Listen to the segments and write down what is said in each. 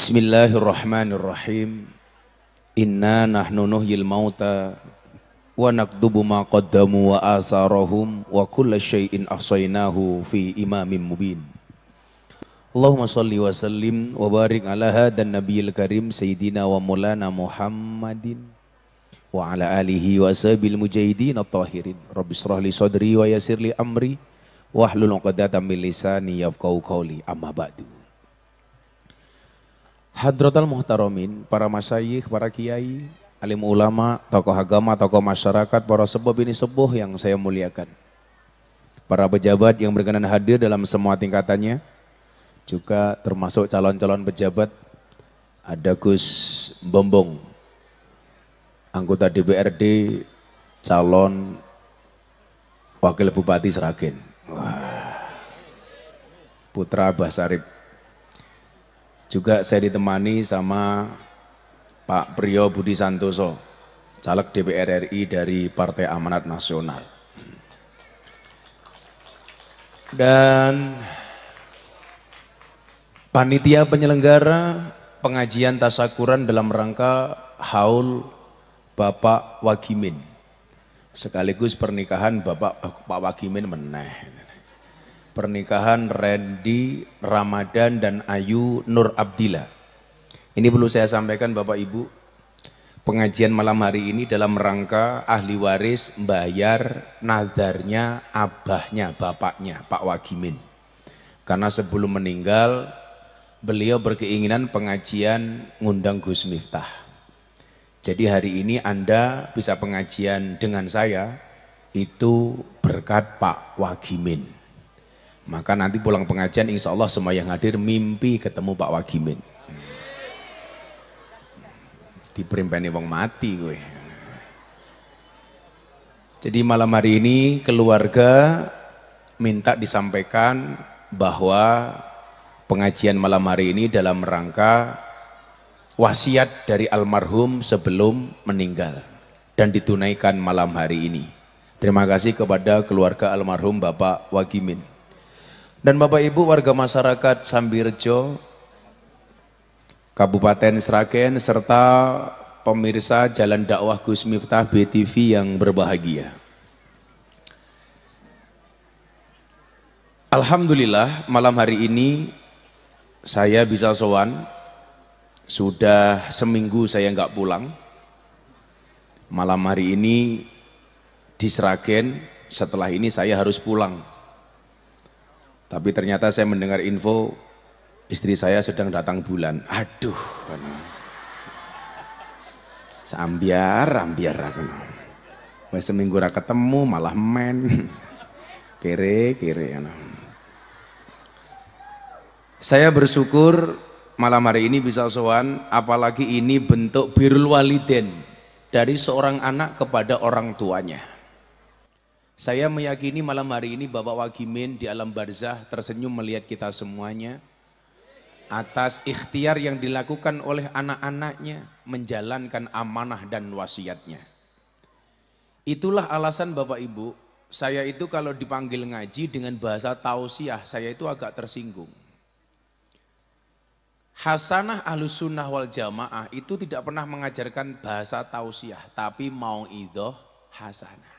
Bismillahirrahmanirrahim. Inna nahnu nuhyil mauta wa nakdubu ma qaddamu wa asarahum wa kulla syai'in ahsainahu fi imamin mubin. Allahumma salli wa sallim wa barik ala hadan nabiyil karim sayyidina wa maulana Muhammadin wa ala alihi wa ashabil mujahidin at-tahirin. Rabbi israh li sadri wa yassir li amri wa hlul 'uqdatam min lisani yafqahu qawli amma ba'du. Hadrotal Muhtaromin, para masyayikh, para kiai, alim ulama, tokoh agama, tokoh masyarakat, para sebab ini sebuah yang saya muliakan. Para pejabat yang berkenan hadir dalam semua tingkatannya, juga termasuk calon-calon pejabat, ada Gus Bombong, anggota DPRD, calon wakil bupati Seragen. Wah. Putra Basarip juga saya ditemani sama Pak Priyo Budi Santoso, caleg DPR RI dari Partai Amanat Nasional. Dan panitia penyelenggara pengajian tasakuran dalam rangka haul Bapak Wagimin sekaligus pernikahan Bapak Pak Wagimin meneh pernikahan Randy Ramadan dan Ayu Nur Abdillah. Ini perlu saya sampaikan Bapak Ibu, pengajian malam hari ini dalam rangka ahli waris bayar nadarnya abahnya, bapaknya, Pak Wagimin. Karena sebelum meninggal, beliau berkeinginan pengajian ngundang Gus Miftah. Jadi hari ini Anda bisa pengajian dengan saya, itu berkat Pak Wagimin. Maka nanti pulang pengajian insya Allah semua yang hadir mimpi ketemu Pak Wagimin. Diperimpeni wong mati gue. Jadi malam hari ini keluarga minta disampaikan bahwa pengajian malam hari ini dalam rangka wasiat dari almarhum sebelum meninggal dan ditunaikan malam hari ini. Terima kasih kepada keluarga almarhum Bapak Wagimin. Dan Bapak Ibu warga masyarakat Sambirejo, Kabupaten Sragen serta pemirsa Jalan Dakwah Gus Miftah BTV yang berbahagia. Alhamdulillah malam hari ini saya bisa sowan. Sudah seminggu saya nggak pulang. Malam hari ini di Sragen, setelah ini saya harus pulang tapi ternyata saya mendengar info istri saya sedang datang bulan. Aduh, kan. sambiar, ambiar aku. Kan. seminggu rak ketemu malah men. Kere, kere kan. Saya bersyukur malam hari ini bisa sowan apalagi ini bentuk birul waliden dari seorang anak kepada orang tuanya. Saya meyakini malam hari ini Bapak Wagimin di alam barzah tersenyum melihat kita semuanya atas ikhtiar yang dilakukan oleh anak-anaknya menjalankan amanah dan wasiatnya. Itulah alasan Bapak Ibu, saya itu kalau dipanggil ngaji dengan bahasa tausiah, saya itu agak tersinggung. Hasanah ahlus sunnah wal jamaah itu tidak pernah mengajarkan bahasa tausiah, tapi mau idoh hasanah.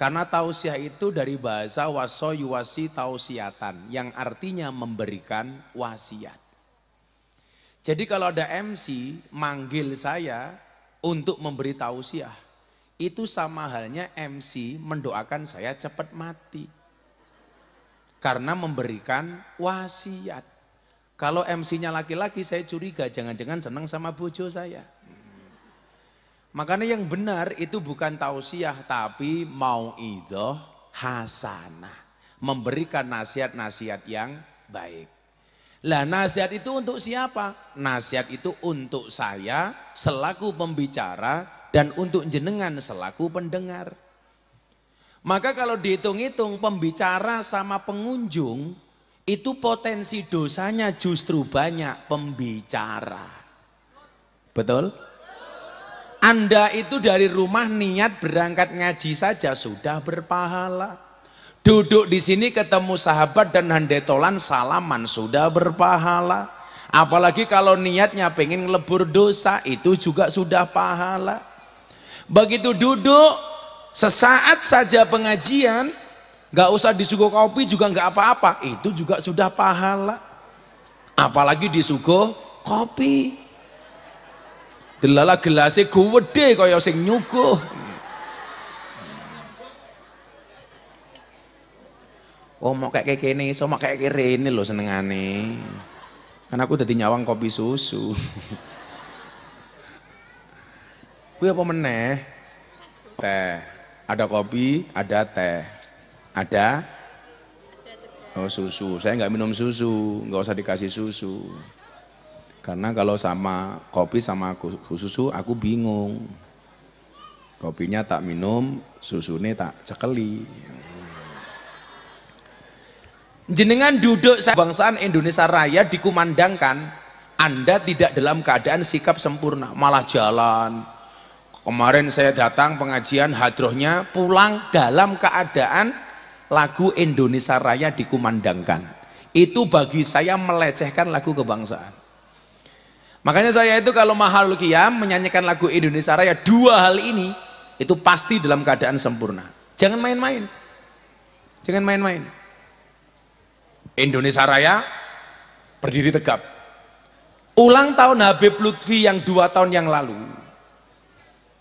Karena tausiah itu dari bahasa waso yuwasi tausiatan yang artinya memberikan wasiat. Jadi kalau ada MC manggil saya untuk memberi tausiah, itu sama halnya MC mendoakan saya cepat mati. Karena memberikan wasiat. Kalau MC-nya laki-laki saya curiga jangan-jangan senang sama bojo saya. Makanya yang benar itu bukan tausiah tapi mau idoh hasanah. Memberikan nasihat-nasihat yang baik. Lah nasihat itu untuk siapa? Nasihat itu untuk saya selaku pembicara dan untuk jenengan selaku pendengar. Maka kalau dihitung-hitung pembicara sama pengunjung itu potensi dosanya justru banyak pembicara. Betul? Anda itu dari rumah niat berangkat ngaji saja sudah berpahala. Duduk di sini ketemu sahabat dan handetolan salaman sudah berpahala. Apalagi kalau niatnya pengen lebur dosa itu juga sudah pahala. Begitu duduk sesaat saja pengajian nggak usah disuguh kopi juga nggak apa-apa itu juga sudah pahala. Apalagi disuguh kopi. Delala gelasnya gede kaya sing nyuguh. Oh mau kayak kayak ini, so mau kayak kene seneng senengane. Karena aku udah nyawang kopi susu. Kue apa meneh? Teh. Ada kopi, ada teh. Ada Oh susu, saya nggak minum susu, nggak usah dikasih susu. Karena kalau sama kopi sama susu aku bingung. Kopinya tak minum, susunya tak cekeli. Jenengan duduk bangsaan Indonesia Raya dikumandangkan, Anda tidak dalam keadaan sikap sempurna, malah jalan. Kemarin saya datang pengajian hadrohnya pulang dalam keadaan lagu Indonesia Raya dikumandangkan. Itu bagi saya melecehkan lagu kebangsaan. Makanya saya itu kalau mahal kiam menyanyikan lagu Indonesia Raya dua hal ini itu pasti dalam keadaan sempurna. Jangan main-main. Jangan main-main. Indonesia Raya berdiri tegap. Ulang tahun Habib Lutfi yang dua tahun yang lalu.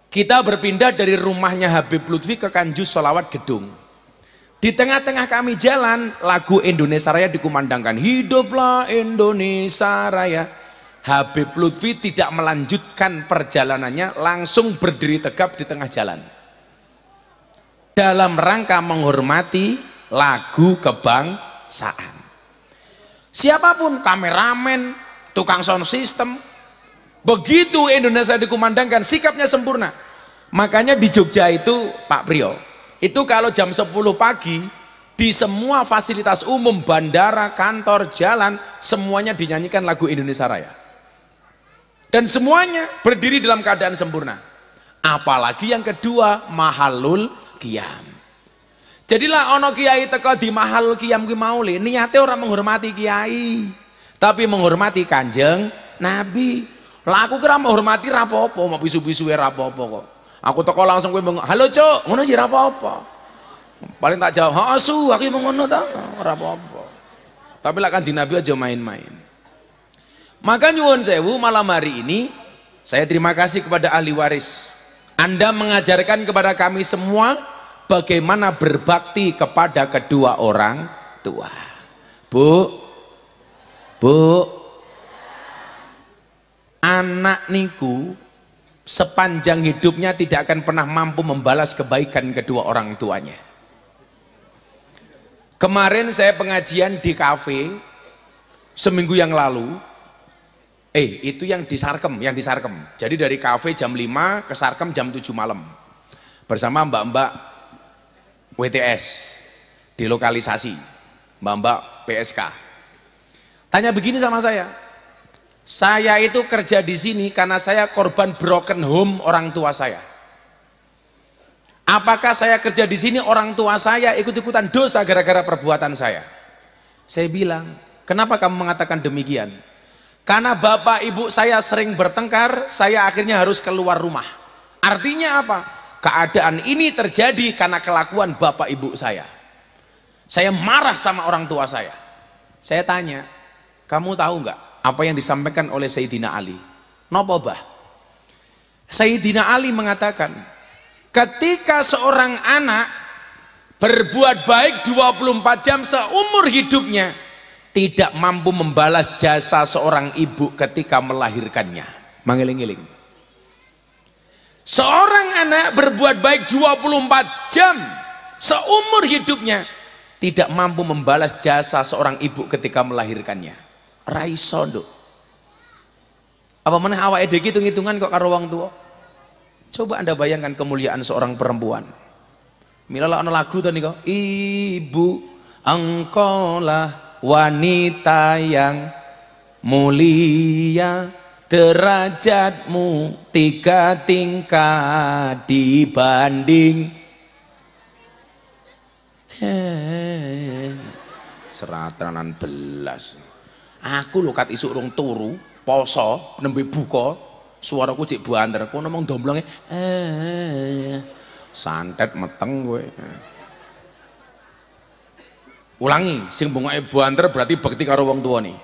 Kita berpindah dari rumahnya Habib Lutfi ke Kanjus Solawat Gedung. Di tengah-tengah kami jalan, lagu Indonesia Raya dikumandangkan. Hiduplah Indonesia Raya. Habib Lutfi tidak melanjutkan perjalanannya langsung berdiri tegap di tengah jalan dalam rangka menghormati lagu kebangsaan siapapun kameramen tukang sound system begitu Indonesia dikumandangkan sikapnya sempurna makanya di Jogja itu Pak Priyo itu kalau jam 10 pagi di semua fasilitas umum bandara kantor jalan semuanya dinyanyikan lagu Indonesia Raya dan semuanya berdiri dalam keadaan sempurna. Apalagi yang kedua, mahalul kiam. Jadilah ono kiai teko di mahalul kiam ki mauli, niatnya orang menghormati kiai, tapi menghormati kanjeng Nabi. Lah aku kira menghormati rapopo, mau bisu-bisu rapopo kok. Aku teko langsung gue bengok, "Halo, cok Ngono jira rapopo. Paling tak jawab, "Ha, su, aku mengono tau rapopo Tapi lah kanjeng Nabi aja main-main. Maka nyuwun sewu malam hari ini saya terima kasih kepada ahli waris. Anda mengajarkan kepada kami semua bagaimana berbakti kepada kedua orang tua. Bu, bu, anak niku sepanjang hidupnya tidak akan pernah mampu membalas kebaikan kedua orang tuanya. Kemarin saya pengajian di kafe seminggu yang lalu, Eh, itu yang di Sarkem, yang di Sarkem. Jadi dari kafe jam 5 ke Sarkem jam 7 malam. Bersama mbak-mbak WTS di lokalisasi, mbak-mbak PSK. Tanya begini sama saya. Saya itu kerja di sini karena saya korban broken home orang tua saya. Apakah saya kerja di sini orang tua saya ikut-ikutan dosa gara-gara perbuatan saya? Saya bilang, kenapa kamu mengatakan demikian? Karena bapak ibu saya sering bertengkar, saya akhirnya harus keluar rumah. Artinya apa? Keadaan ini terjadi karena kelakuan bapak ibu saya. Saya marah sama orang tua saya. Saya tanya, kamu tahu nggak apa yang disampaikan oleh Sayyidina Ali? No bah? Sayyidina Ali mengatakan, ketika seorang anak berbuat baik 24 jam seumur hidupnya, tidak mampu membalas jasa seorang ibu ketika melahirkannya. Mangiling-iling. Seorang anak berbuat baik 24 jam seumur hidupnya tidak mampu membalas jasa seorang ibu ketika melahirkannya. Sodo Apa mana awa ede hitung-hitungan kok karo wong tua? Coba Anda bayangkan kemuliaan seorang perempuan. Milalah ana lagu to kok, Ibu engkau lah wanita yang mulia derajatmu tiga tingkat dibanding eh, seratanan belas aku lokat isuk rung turu poso nembe buka suaraku cek buanter aku mong domblonge eh, santet meteng gue ulangi sing ibu banter berarti bekti karo wong nih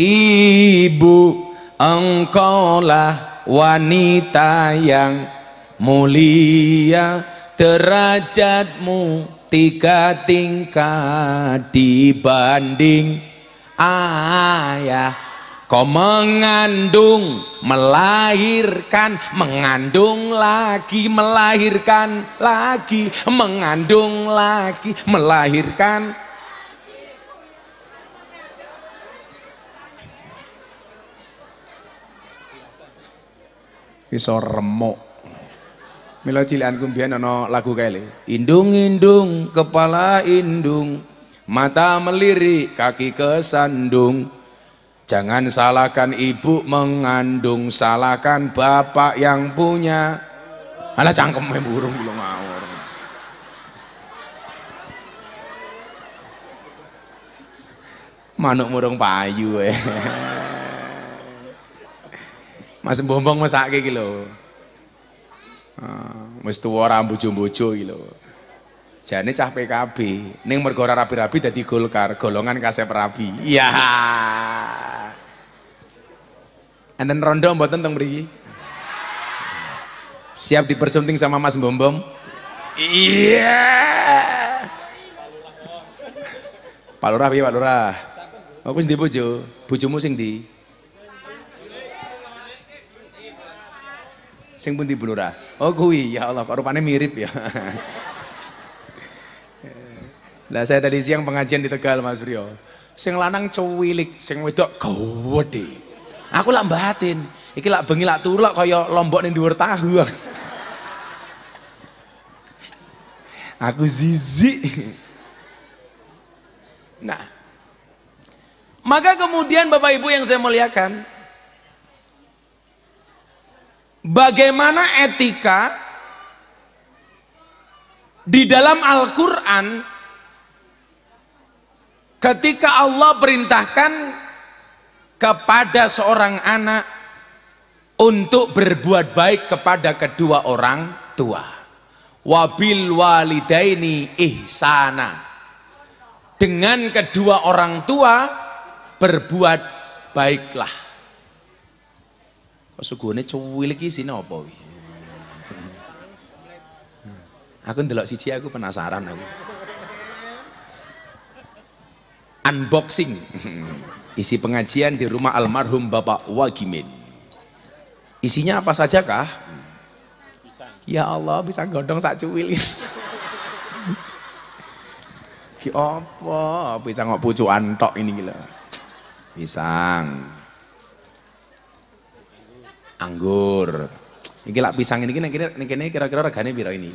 ibu engkau lah wanita yang mulia derajatmu tiga tingkat dibanding ayah kau mengandung melahirkan mengandung lagi melahirkan lagi mengandung lagi melahirkan iso remuk Mila cilikanku kumbian ana lagu kali indung-indung kepala indung mata melirik kaki kesandung Jangan salahkan ibu mengandung, salahkan bapak yang punya. Alah cangkem burung lo ngawur. Manuk murung payu eh. Mas bombong masake iki lho. Uh, wis tuwa ra bojo-bojo iki lho jadi cah PKB neng mergora rapi-rapi jadi Golkar golongan kasep rapi iya dan rondo mbak tentang beri, siap dipersunting sama Mas Bombom iya Pak Lurah Pak Lurah aku di bojo bojomu sing di sing pun di Lurah oh kuwi ya Allah kok mirip ya Nah saya tadi siang pengajian di Tegal Mas Rio. Sing lanang cewilik, sing wedok gede. Aku lak batin, iki lak bengi lak turu lak kaya lombok ning dhuwur tahu. Aku zizi. Nah, maka kemudian Bapak Ibu yang saya muliakan, bagaimana etika di dalam Al-Quran Ketika Allah perintahkan kepada seorang anak untuk berbuat baik kepada kedua orang tua. Wabil walidaini ihsana. Dengan kedua orang tua berbuat baiklah. Kok sugune cuwil iki sine apa Aku ndelok siji aku penasaran aku unboxing isi pengajian di rumah almarhum Bapak Wagimin isinya apa saja kah? ya Allah bisa godong sak cuwil ki apa bisa ngok pucu antok ini gila pisang anggur ini lah pisang ini kini kini kira-kira regane biro ini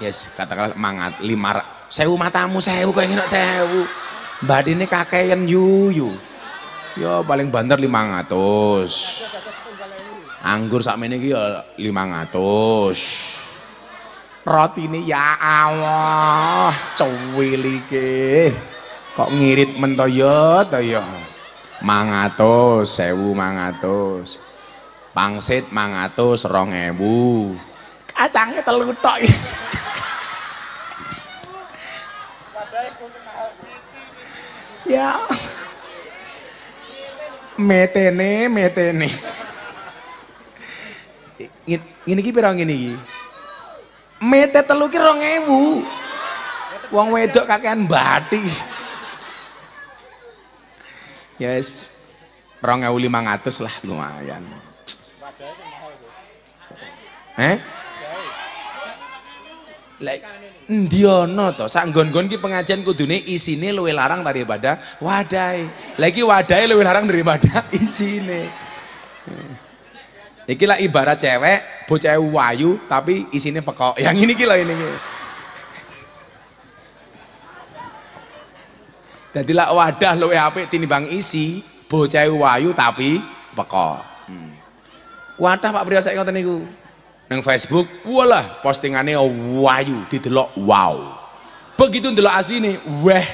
yes katakanlah mangat lima sewu matamu sewu kau ingin sewu Badine kakean yuyu. Ya paling banter 500. Anggur sakmene lima ratus, 500. ini ya Allah, cuwil iki. Kok ngirit mentoyo toyo, mangatos, sewu mangatos, 500, 1500. Pangsit 500, rongebu, Kacange terlalu tok. Ya. Metene, metene. ini ki pirang ini ki Mete telu ki ewu Wong wedok kakean bati Yes. Ya ngatus lah lumayan. Eh? Like ndiono hmm. to? Sak nggon-nggon ki pengajian kudune isine luwe larang daripada wadai, lagi hmm. iki wadai luwe larang daripada isine. Iki lah ibarat cewek, bocah wayu tapi isine pekok. Yang ini ki lho ini. Jadi lah wadah luwe apik tinimbang isi, bocah wayu tapi pekok. Hmm. Wadah Pak Priyo saiki ngoten niku. Neng Facebook, walah postingannya wayu, didelok wow. Begitu ndelok asli nih, weh.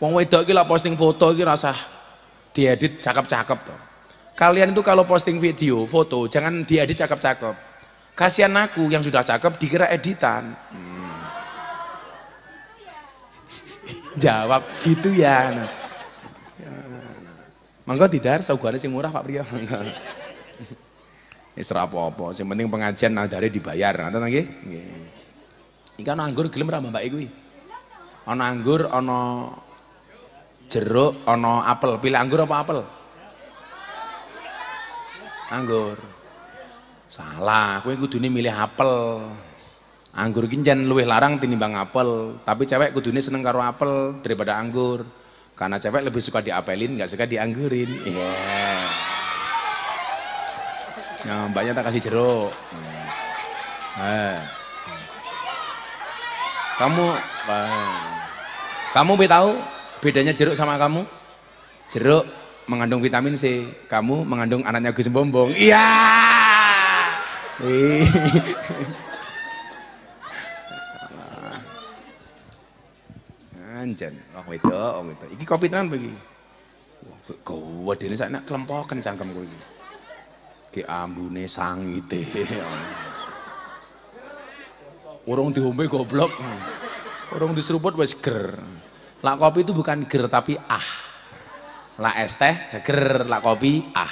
Wong wedok kira posting foto kira rasa diedit cakep-cakep tuh. Kalian itu kalau posting video, foto, jangan diedit cakep-cakep. Kasihan aku yang sudah cakep dikira editan. Hmm. Jawab gitu ya. Nah. ya. Mangga tidak, saugarane sing murah Pak Priyo. Isra apa-apa, yang penting pengajian nadare dibayar, nanti nggih? Ini kan anggur gelem ramah Mbak Iwi. ono anggur, ono jeruk, ono apel. Pilih anggur apa apel? Anggur. Salah, kue kudu ini milih apel. Anggur ginjan luwih larang tinimbang apel, tapi cewek ini seneng karo apel daripada anggur. Karena cewek lebih suka diapelin, nggak suka dianggurin. Yeah. Ya, mbaknya tak kasih jeruk. Eh. Kamu, eh. kamu tahu bedanya jeruk sama kamu? Jeruk mengandung vitamin C, kamu mengandung anaknya Gus Bombong. Iya. Anjen, wong wedok, wong wedok. Iki kopi tenan bagi. Wah, kowe dene sak nek kelempok kencang kamu iki ambune sangite. Urung diombe goblok. Urung diseruput wis ger. Lak kopi itu bukan ger tapi ah. Lak es teh seger, lak kopi ah.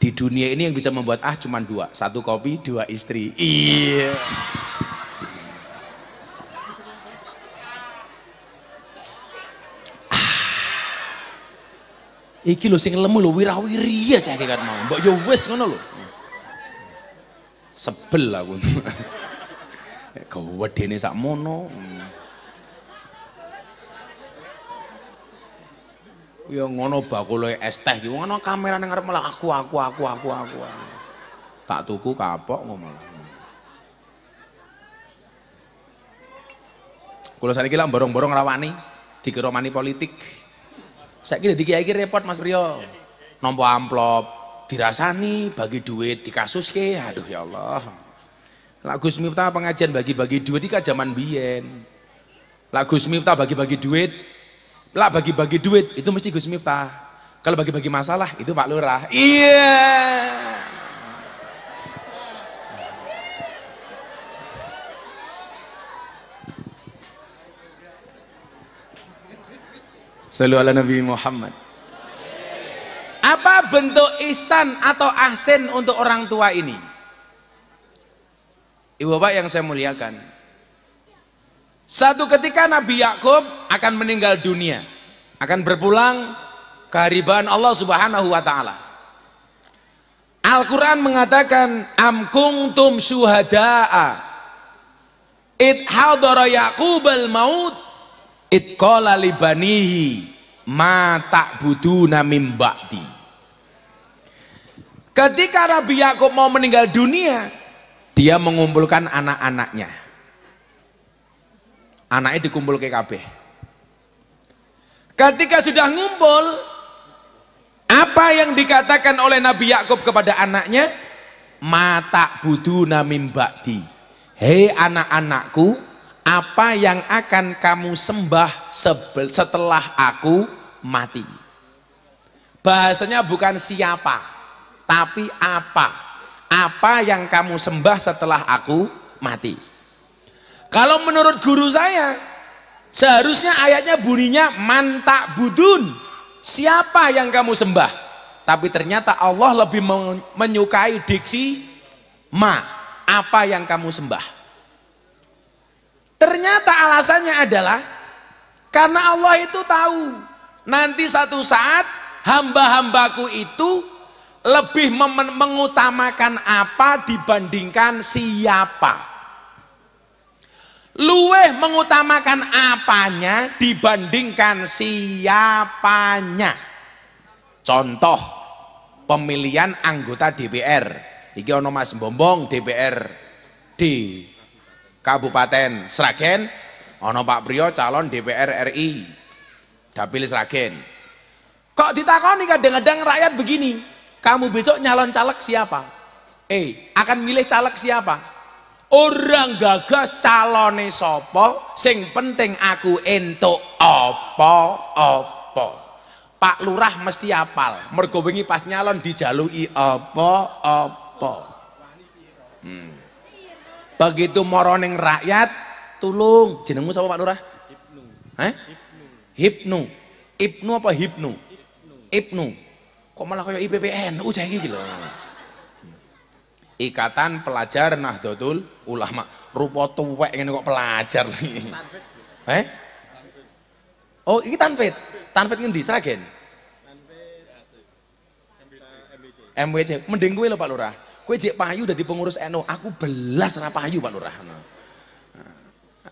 Di dunia ini yang bisa membuat ah cuma dua. Satu kopi, dua istri. Iya. Iki lo sing lemu lo wirawiri aja ya, kan mau. mbak ya ngono lo Sebel lah kau buat ini sak mono Ya ngono baku es teh iki ngono kamera nang malah aku aku aku aku aku. Tak tuku kapok ngomong, malah. Kula saniki lah borong-borong rawani dikira mani politik. Saya kira dadi kiai repot Mas Priyo. Nompo amplop, dirasani, bagi duit, dikasuske. Aduh ya Allah. Lah Gus Miftah pengajian bagi-bagi duit iki zaman biyen. Lah Gus Miftah bagi-bagi duit. Lah bagi-bagi duit itu mesti Gus Miftah. Kalau bagi-bagi masalah itu Pak Lurah. Iya. Yeah. Selalu ala Nabi Muhammad. Apa bentuk isan atau ahsen untuk orang tua ini? Ibu bapak yang saya muliakan. Satu ketika Nabi Yakub akan meninggal dunia, akan berpulang ke Allah Subhanahu wa taala. Al-Qur'an mengatakan am kuntum syuhadaa id hadara yaqubal maut itqala libanihi ma ta'buduna mim ba'di ketika Nabi Yakub mau meninggal dunia dia mengumpulkan anak-anaknya anaknya dikumpul ke KB ketika sudah ngumpul apa yang dikatakan oleh Nabi Yakub kepada anaknya mata buduna mim ba'di hei anak-anakku apa yang akan kamu sembah setelah aku mati bahasanya bukan siapa tapi apa apa yang kamu sembah setelah aku mati kalau menurut guru saya seharusnya ayatnya bunyinya mantak budun siapa yang kamu sembah tapi ternyata Allah lebih menyukai diksi ma apa yang kamu sembah Ternyata alasannya adalah karena Allah itu tahu nanti satu saat hamba-hambaku itu lebih mengutamakan apa dibandingkan siapa. Luweh mengutamakan apanya dibandingkan siapanya. Contoh pemilihan anggota DPR. Iki ono Mas Bombong DPR di. Kabupaten Sragen ono Pak Priyo calon DPR RI Dapil Sragen kok ditakoni kadang-kadang rakyat begini kamu besok nyalon caleg siapa eh akan milih caleg siapa orang gagas calone sopo sing penting aku entuk opo opo Pak Lurah mesti apal mergo pas nyalon dijalui opo opo hmm. Begitu moroning rakyat, tulung. Jenengmu sama Pak Lurah? Hipnu. Eh? Hipnu. Ibnu apa Hipnu? Ibnu. Kok malah kayak IPPN? Ujah uh, ini lho. Ikatan Pelajar Nahdlatul Ulama. Rupa tuwek ini kok pelajar. eh? Oh, ini Tanfit. Tanfit ngendi Sragen? MWC. MWC. Mending gue lho Pak Lurah. Kue jek payu dari pengurus NU, aku belas ra payu Pak Lurah. Nah.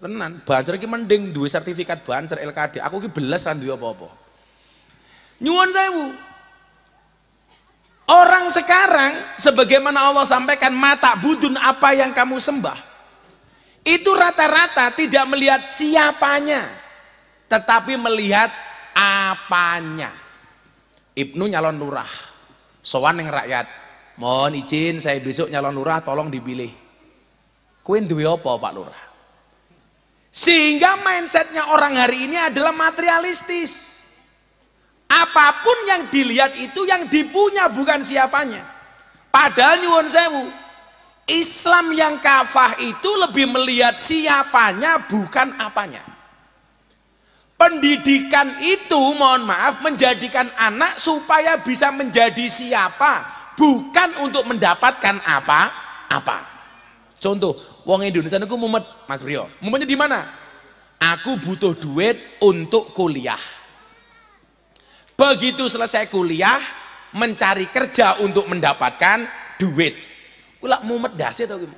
Tenan, bancer ki mending dua sertifikat bancer LKD, aku ki belas randu duwe apa-apa. Nyuwun bu. Orang sekarang sebagaimana Allah sampaikan mata budun apa yang kamu sembah itu rata-rata tidak melihat siapanya tetapi melihat apanya Ibnu nyalon lurah sowan yang rakyat mohon izin saya besok nyalon lurah tolong dipilih kuen duwe apa pak lurah sehingga mindsetnya orang hari ini adalah materialistis apapun yang dilihat itu yang dipunya bukan siapanya padahal nyuwun sewu Islam yang kafah itu lebih melihat siapanya bukan apanya pendidikan itu mohon maaf menjadikan anak supaya bisa menjadi siapa bukan untuk mendapatkan apa-apa. Contoh, wong Indonesia aku mumet, Mas Brio. Mumetnya di mana? Aku butuh duit untuk kuliah. Begitu selesai kuliah, mencari kerja untuk mendapatkan duit. Kula mumet dasi gimana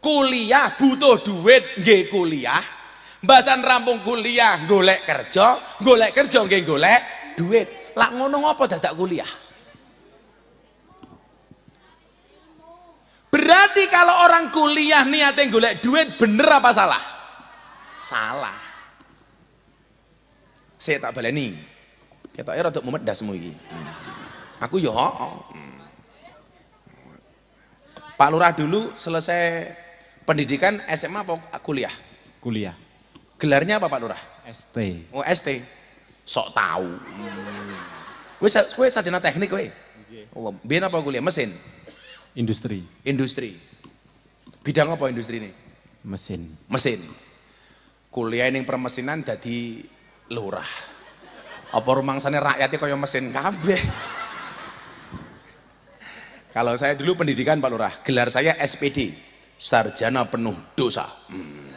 Kuliah butuh duit g kuliah. Bahasan rampung kuliah golek kerja, golek kerja g golek duit. Lak ngono ngopo dah tak kuliah? Berarti kalau orang kuliah niatnya golek duit bener apa salah? Salah. Saya tak baleni. Ketoke ya mumet dasmu iki. Aku yo oh, oh. Pak Lurah dulu selesai pendidikan SMA apa kuliah? Kuliah. Gelarnya apa Pak Lurah? ST. Oh, ST. Sok tahu. Kue sajana teknik kue. Biar Oh, apa kuliah mesin? Industri. Industri. Bidang apa industri ini? Mesin. Mesin. Kuliah yang permesinan jadi lurah. Apa rumah sana rakyatnya kaya mesin kabeh. Kalau saya dulu pendidikan Pak Lurah, gelar saya SPD, Sarjana Penuh Dosa. Hmm.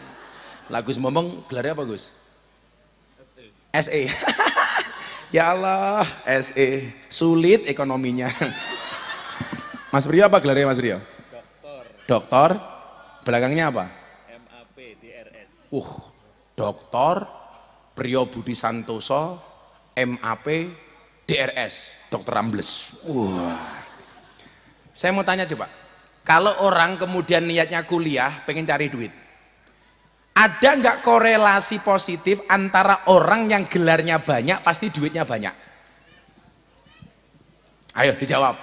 Lagus ngomong, gelarnya apa Gus? SE. ya Allah, SE. Sulit ekonominya. Mas Brio apa gelarnya Mas Brio? Doktor. Doktor. Belakangnya apa? MAP DRS. Uh, Doktor Prio Budi Santoso MAP DRS, Dokter Ambles. Wah. Uh. Saya mau tanya coba. Kalau orang kemudian niatnya kuliah, pengen cari duit. Ada nggak korelasi positif antara orang yang gelarnya banyak, pasti duitnya banyak? Ayo dijawab.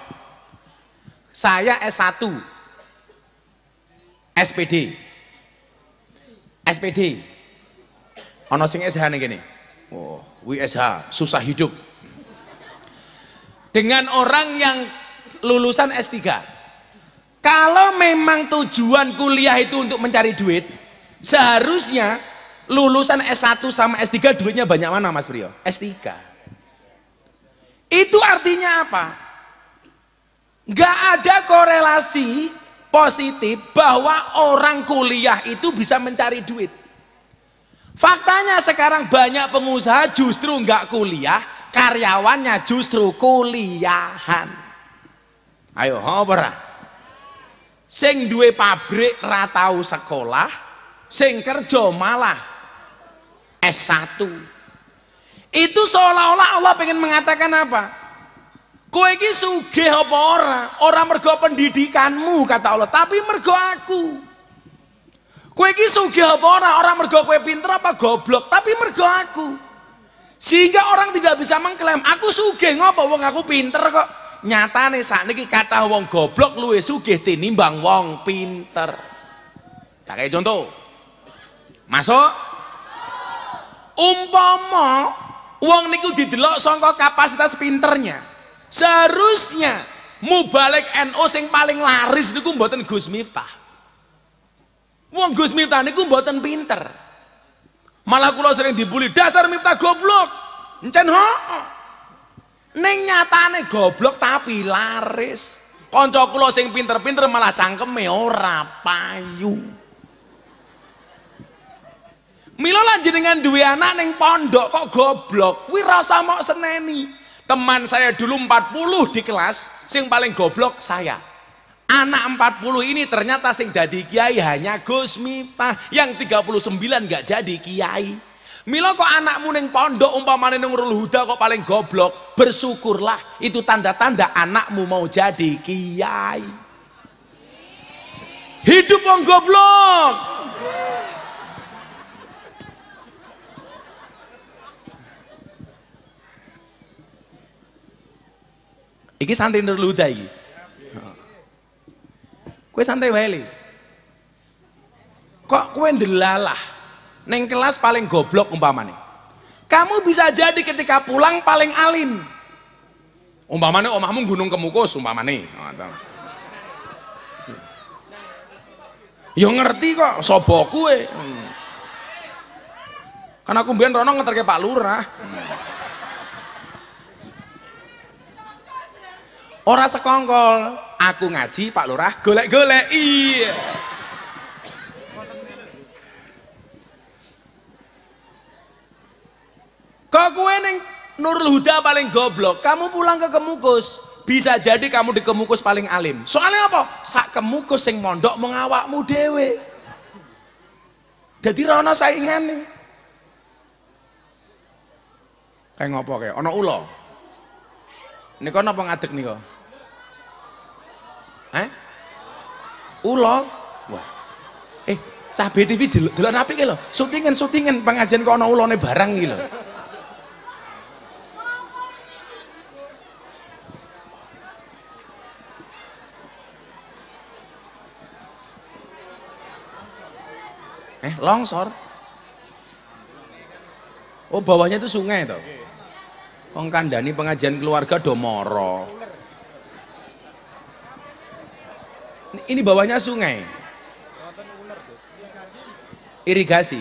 Saya S1. SPD. SPD. Ono sing SH ning kene. Oh, WSH, susah hidup. Dengan orang yang lulusan S3. Kalau memang tujuan kuliah itu untuk mencari duit, seharusnya lulusan S1 sama S3 duitnya banyak mana Mas Priyo? S3. Itu artinya apa? Gak ada korelasi positif bahwa orang kuliah itu bisa mencari duit. Faktanya sekarang banyak pengusaha justru nggak kuliah, karyawannya justru kuliahan. Ayo, hopera. Sing duwe pabrik ratau sekolah, sing kerja malah S1. Itu seolah-olah Allah pengen mengatakan apa? Kowe iki sugih apa ora? Ora mergo pendidikanmu kata Allah, tapi mergo aku. Kowe iki sugih apa ora? Ora mergo kowe pinter apa goblok, tapi mergo aku. Sehingga orang tidak bisa mengklaim, aku sugih ngopo wong aku pinter kok. Nyatane sakniki kata wong goblok luwe sugih tinimbang wong pinter. Tak kayak contoh. Masuk umpama wong niku didelok sangka kapasitas pinternya Seharusnya mubalik NU NO sing paling laris niku mboten Gus Miftah. Wong Gus Miftah niku mboten pinter. Malah kula sering dibully, dasar Miftah goblok. Encen ho. Ning nyatane goblok tapi laris. Kanca kula sing pinter-pinter malah cangkeme ora payu. Milo lan dengan duwe anak ning pondok kok goblok, kuwi rasa seneni. Teman saya dulu 40 di kelas, sing paling goblok saya. Anak 40 ini ternyata sing jadi kiai hanya Gus Miftah yang 39 nggak jadi kiai. milo kok anakmu neng pondok umpamane neng Huda kok paling goblok, bersyukurlah itu tanda-tanda anakmu mau jadi kiai. Hidup wong goblok. Iki santri Nur Luda iki. Kowe santai wae Kok kowe ndelalah? Neng kelas paling goblok umpamane. Kamu bisa jadi ketika pulang paling alim. Umpamane omahmu gunung kemukus umpamane. Oh, Yo ya ngerti kok sobo kowe. Hmm. Karena aku mbiyen rono ngeterke Pak Lurah. Hmm. Ora sekongkol, aku ngaji Pak Lurah golek-golek. Iya. Kok gue neng Nurul Huda paling goblok, kamu pulang ke Kemukus, bisa jadi kamu di Kemukus paling alim. Soalnya apa? Sak Kemukus yang mondok mengawakmu dewe. Jadi rana saingan nih. Kayak ngopo kayak, ono ulo. ini Niko napa nih kok? Eh? Ulo. Wah. Eh, Cabe TV delok apik lho. Syutingan syutingan pengajian kok ana ulone barang gitu Eh, longsor. Oh, bawahnya itu sungai toh. Wong kandhani pengajian keluarga domoro Ini bawahnya sungai. Irigasi.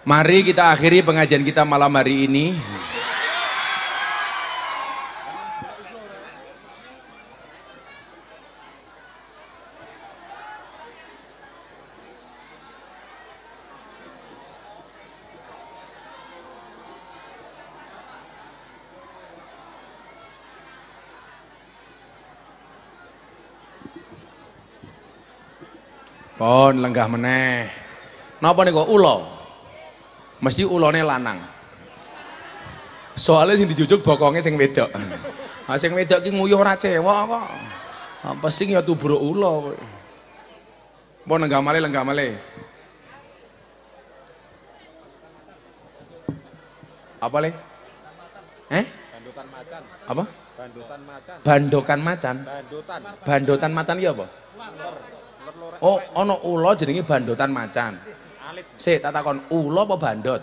Mari kita akhiri pengajian kita malam hari ini. Pon lenggah meneh. Napa nih kok ulo? Mesti ulane lanang. Soalnya sing dijujuk bokongnya sing wedok. Nah, sing wedok ki nguyuh ora cewek kok. Apa sing ya tubruk ulo kowe. Pon lenggah male lenggah male. Apa le? Eh? Bandutan macan. Apa? Bandutan macan. Bandokan macan. Bandutan. Bandutan macan iki apa? Ular. Oh, ono ulo jenenge bandotan macan. Si, tak takon ula apa bandot?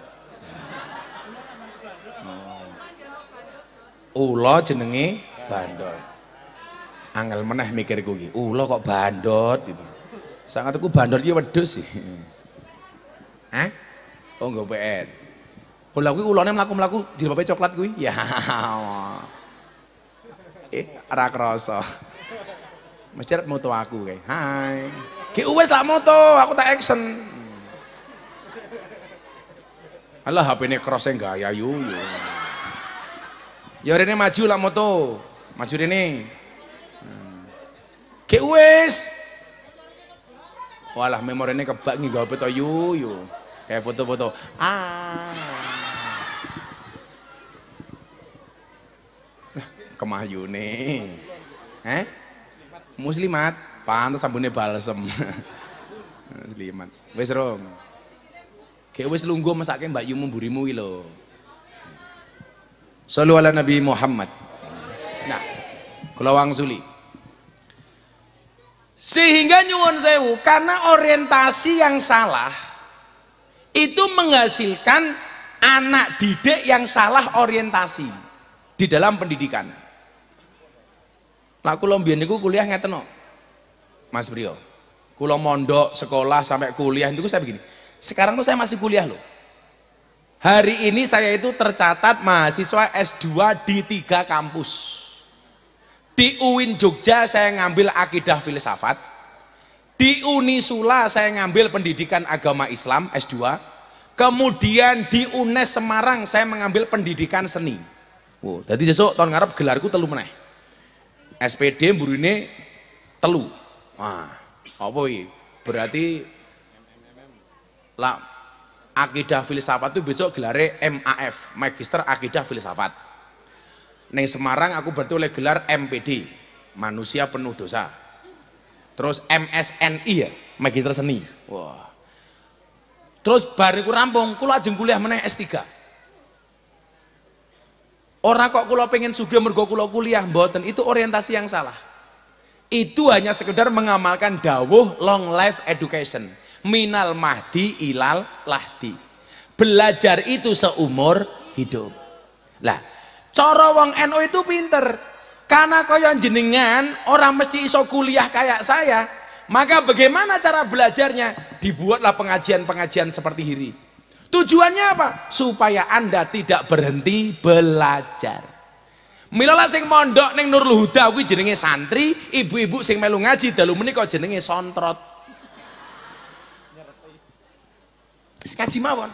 Oh. Ulo jenengi bandot. Angel meneh mikirku gue, ulo kok bandot gitu. Sangat aku bandot dia wedus sih. Hah? Oh, gue PR. Oh, lagu ulo nih melaku melaku coklat gue, Ya. Eh, ora Masjid moto aku kayak. Hai. Ki uwes lah moto, aku tak action. Allah HP ini crossnya gaya yo yo. Ya ini maju lah moto. Maju ini. Hmm. Ki uwes. Walah ini kebak nih to betul yuyu, Kayak foto-foto. Ah. Nah, nih. Eh? Muslimat, pantas sambune balsem. Muslimat. Wis, Rom. Kayak wis lungguh mesake Mbak Yumu burimu iki lho. Sallu ala Nabi Muhammad. Nah, kula wangsuli. Sehingga nyuwun sewu karena orientasi yang salah itu menghasilkan anak didik yang salah orientasi di dalam pendidikan. Nah, aku mbiyen niku kuliah nggak tenok, Mas Brio. Kulo mondok, sekolah sampai kuliah itu saya begini. Sekarang tuh saya masih kuliah loh. Hari ini saya itu tercatat mahasiswa S2 di tiga kampus. Di UIN Jogja saya ngambil akidah filsafat. Di Unisula saya ngambil pendidikan agama Islam S2. Kemudian di UNES Semarang saya mengambil pendidikan seni. Wow, jadi besok tahun ngarep gelarku telu meneh. SPD burine telu. Wah, apa iki? Berarti lah akidah filsafat itu besok gelare MAF, Magister Akidah Filsafat. Neng Semarang aku berarti oleh gelar MPD, manusia penuh dosa. Terus MSNI ya, Magister Seni. Wah. Terus bariku rampung, kula ajeng kuliah meneh S3. Orang kok kula pengen sugih mergo kula kuliah mboten, itu orientasi yang salah. Itu hanya sekedar mengamalkan dawuh long life education. Minal mahdi ilal lahdi. Belajar itu seumur hidup. Lah, cara wong NU itu pinter. Karena kaya jenengan orang mesti iso kuliah kayak saya. Maka bagaimana cara belajarnya? Dibuatlah pengajian-pengajian seperti ini Tujuannya apa? Supaya Anda tidak berhenti belajar. Milola sing mondok ning Nurul Huda kuwi jenenge santri, ibu-ibu sing melu ngaji dalu menika jenenge sontrot. Ngaji mawon.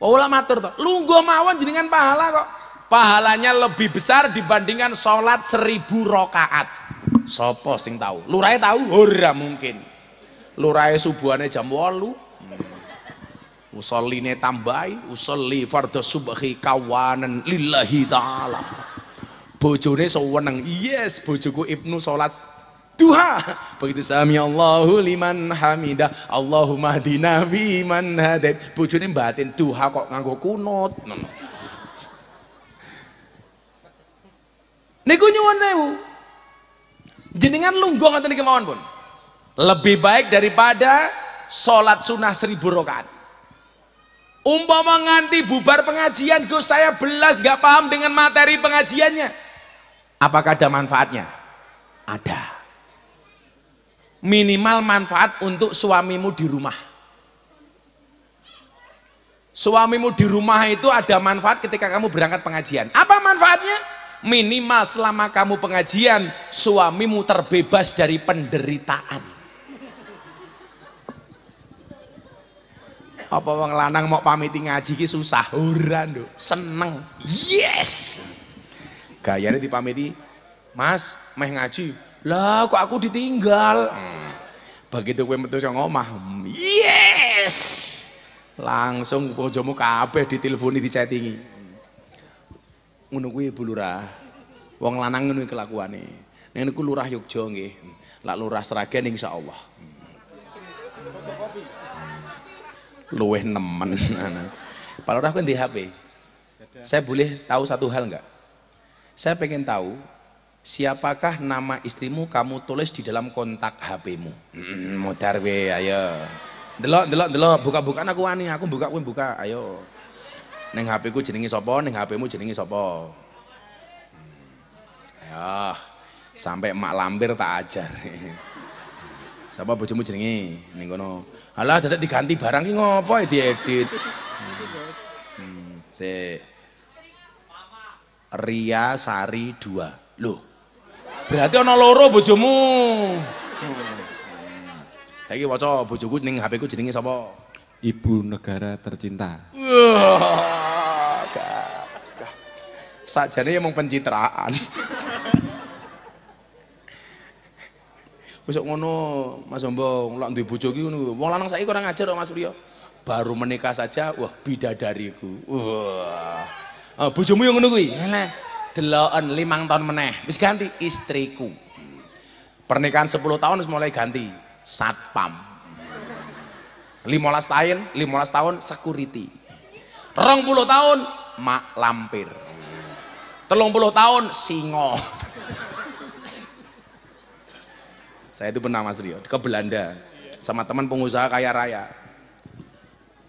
Paula matur to, lungguh mawon jenengan pahala kok. Pahalanya lebih besar dibandingkan sholat seribu rokaat. Sopo sing tahu? Lurai tahu? Ora mungkin. Lurai subuhane jam walu. Usolline tambahi, usolli fardhu subhi kawanan lillahi taala. Bojone seweneng, yes bojoku Ibnu salat duha. Begitu sami Allahu liman hamidah, Allahumma hadina fi man hadait. Bojone batin duha kok nganggo kunut. Niku nyuwun sewu. Jenengan lungguh ngoten niki mawon pun. Lebih baik daripada salat sunnah seribu rakaat umpama nganti bubar pengajian Gus saya belas gak paham dengan materi pengajiannya apakah ada manfaatnya? ada minimal manfaat untuk suamimu di rumah suamimu di rumah itu ada manfaat ketika kamu berangkat pengajian apa manfaatnya? minimal selama kamu pengajian suamimu terbebas dari penderitaan Apa wong lanang mau pamit ngaji ki susah. Ora, Seneng. Yes. Gayane dipamiti, "Mas, meh ngaji." Lah, kok aku ditinggal? Hmm. Begitu kowe metu sing omah, hmm, yes. Langsung bojomu kabeh diteleponi, dicetingi. Hmm. Ngono kuwi Bu Lurah. Wong lanang ngono kelakuane. Ning niku Lurah Yogyakarta nggih. Lak Lurah Sragen insyaallah. Allah luweh nemen Pak Lurah kan di HP saya boleh tahu satu hal nggak saya pengen tahu siapakah nama istrimu kamu tulis di dalam kontak HPmu hmm, modar we ayo delok delok delok buka bukaan aku wani aku buka aku buka ayo neng HP ku jenengi sopo neng HPmu jenengi sopo hmm. ayo sampai mak lampir tak ajar Sapa bojomu jenenge ning kono. Alah dadak diganti barang ki ngopo ya, diedit. Hmm. se Ria Sari 2. Loh. Berarti ana loro bojomu. saya hmm, Saiki waca bojoku ning HP-ku jenenge Ibu negara tercinta. Wah. yang emang pencitraan. Besok ngono Mas sombong, lo duwe bojo ki ngono. Wong lanang saya kurang ajar Mas Priyo. Baru menikah saja, wah bidadariku. Wah. Ah, bojomu yang ngono gue, Lah, delapan limang tahun meneh. bisa ganti istriku. Pernikahan 10 tahun harus mulai ganti satpam. 15 tahun, 15 tahun security. puluh tahun mak lampir. telung puluh tahun singo. Saya itu pernah Mas Rio ke Belanda sama teman pengusaha kaya raya.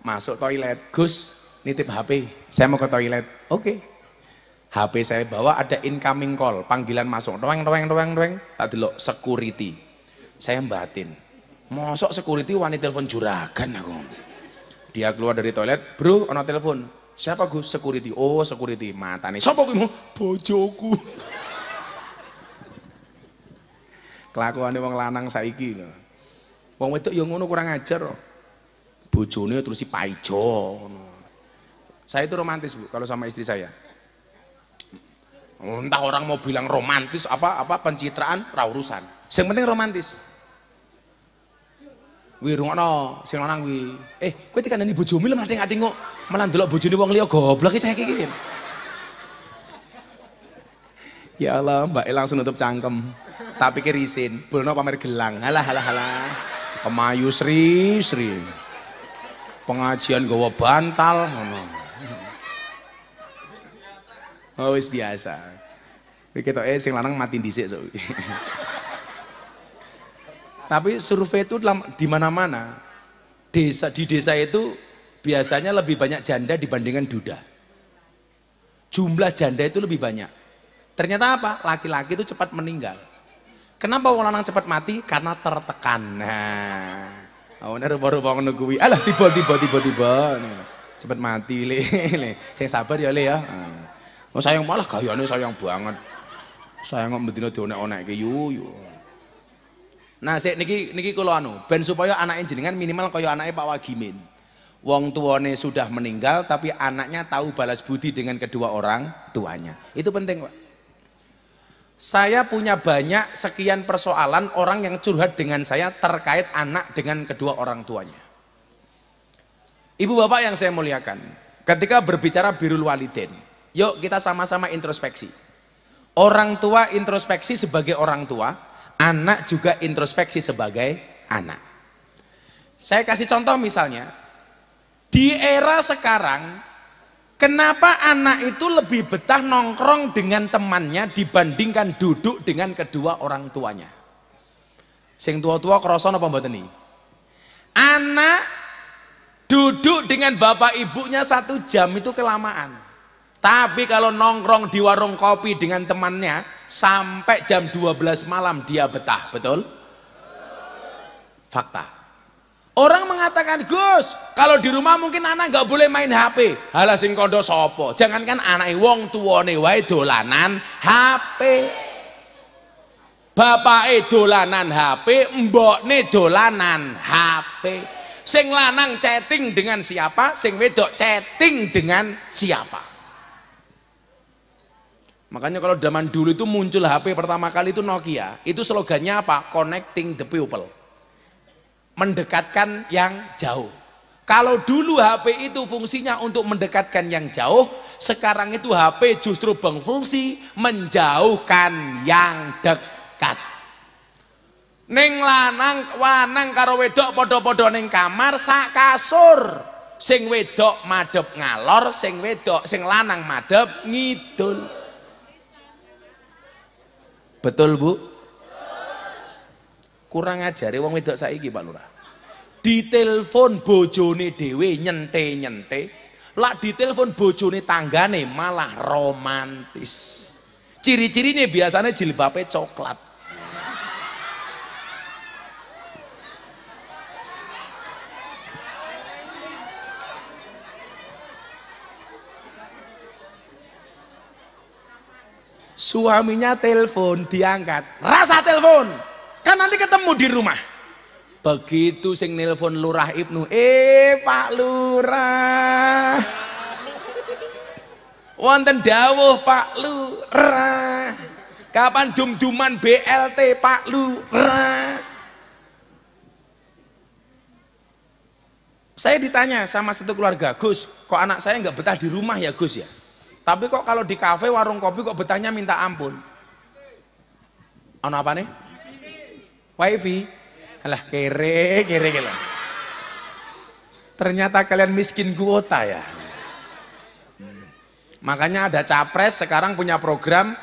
Masuk toilet, Gus nitip HP, saya mau ke toilet. Oke. Okay. HP saya bawa ada incoming call, panggilan masuk. doang doang doang doang, Tak dulu security. Saya batin. Mosok security wanita telepon juragan aku. Dia keluar dari toilet, "Bro, ono telepon." Siapa Gus? Security. Oh, security. mata Matane. Sopo kuwi? Bojoku. Kelakuane wong lanang saiki lho. Wong wedok ya ngono kurang ajar kok. Bojone terus si paijo Saya itu romantis, Bu, kalau sama istri saya. Entah orang mau bilang romantis apa apa pencitraan ra urusan. penting romantis. Wi rungokno sing lanang wi. Eh, kowe dikandani bojomu lho ngating-ating kok malah ndelok bojone wong liya goblok iki cah iki. Ya Allah, Mbak langsung nutup cangkem tak pikir isin. Bulno pamer gelang. Halah, halah, halah. Kemayu Sri, Sri. Pengajian gawa bantal. Oh, wis biasa. Kita eh sing lanang mati dhisik so. Tapi survei itu di mana-mana. Desa di desa itu biasanya lebih banyak janda dibandingkan duda. Jumlah janda itu lebih banyak. Ternyata apa? Laki-laki itu cepat meninggal. Kenapa wong lanang cepat mati? Karena tertekan. Nah, awalnya oh, rupa-rupa ngono kuwi. Alah tiba tiba tiba tiba. Cepat mati le le. Sing sabar ya le ya. Oh sayang malah gayane sayang banget. Sayang kok mendino dionek-onekke yu, yu. Nah, sik niki niki kula anu, ben supaya anake jenengan minimal kaya anake Pak Wagimin. Wong tuane sudah meninggal tapi anaknya tahu balas budi dengan kedua orang tuanya. Itu penting, Pak. Saya punya banyak sekian persoalan orang yang curhat dengan saya terkait anak dengan kedua orang tuanya. Ibu bapak yang saya muliakan, ketika berbicara birul waliden, yuk kita sama-sama introspeksi. Orang tua introspeksi sebagai orang tua, anak juga introspeksi sebagai anak. Saya kasih contoh misalnya, di era sekarang Kenapa anak itu lebih betah nongkrong dengan temannya dibandingkan duduk dengan kedua orang tuanya? Sing tua-tua kerosono pembuat ini. Anak duduk dengan bapak ibunya satu jam itu kelamaan. Tapi kalau nongkrong di warung kopi dengan temannya sampai jam 12 malam dia betah, betul? Fakta. Orang mengatakan, Gus, kalau di rumah mungkin anak nggak boleh main HP. Halasin kondo sopo. Jangankan anak wong tuwone wae dolanan HP. Bapak Bapake dolanan HP, mbok mbokne dolanan HP. Sing lanang chatting dengan siapa, sing wedok chatting dengan siapa. Makanya kalau zaman dulu itu muncul HP pertama kali itu Nokia, itu slogannya apa? Connecting the people mendekatkan yang jauh. Kalau dulu HP itu fungsinya untuk mendekatkan yang jauh, sekarang itu HP justru berfungsi menjauhkan yang dekat. Neng lanang wanang karo wedok podo-podo neng kamar sak kasur. Sing wedok madep ngalor, sing wedok sing lanang madep ngidul. Betul, Bu? Kurang ajare wong wedok saiki Pak Lurah. Ditelepon bojone dhewe nyente-nyente, lak ditelepon bojone tanggane malah romantis. Ciri-cirinya biasanya jilbabnya coklat. suaminya telepon diangkat rasa telepon Kan nanti ketemu di rumah. Begitu sing nelpon Lurah Ibnu, "Eh, Pak Lurah." Wonten dawuh Pak Lurah. Kapan dum BLT Pak Lurah? Saya ditanya sama satu keluarga, Gus, kok anak saya nggak betah di rumah ya Gus ya? Tapi kok kalau di kafe warung kopi kok betahnya minta ampun? Ano apa nih? Wifi? Alah kere, kere kere. Ternyata kalian miskin kuota ya. Hmm. Makanya ada capres sekarang punya program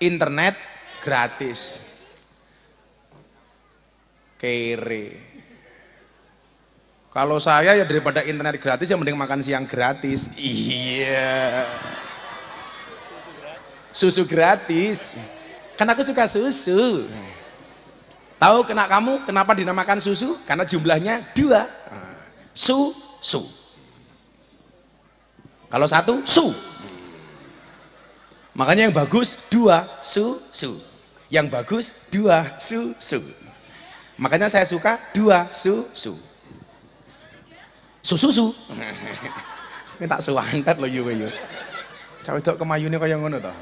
internet gratis. Kere. Kalau saya ya daripada internet gratis ya mending makan siang gratis. Iya. Susu gratis. Kan aku suka susu. Tahu kena kamu kenapa dinamakan susu? Karena jumlahnya dua. Su, su. Kalau satu, su. Makanya yang bagus dua, su, su. Yang bagus dua, su, su. Makanya saya suka dua, su, su. Su, su, su. Ini tak suantet loh yuk. yuwe. Cawedok kemayune kayak ngono toh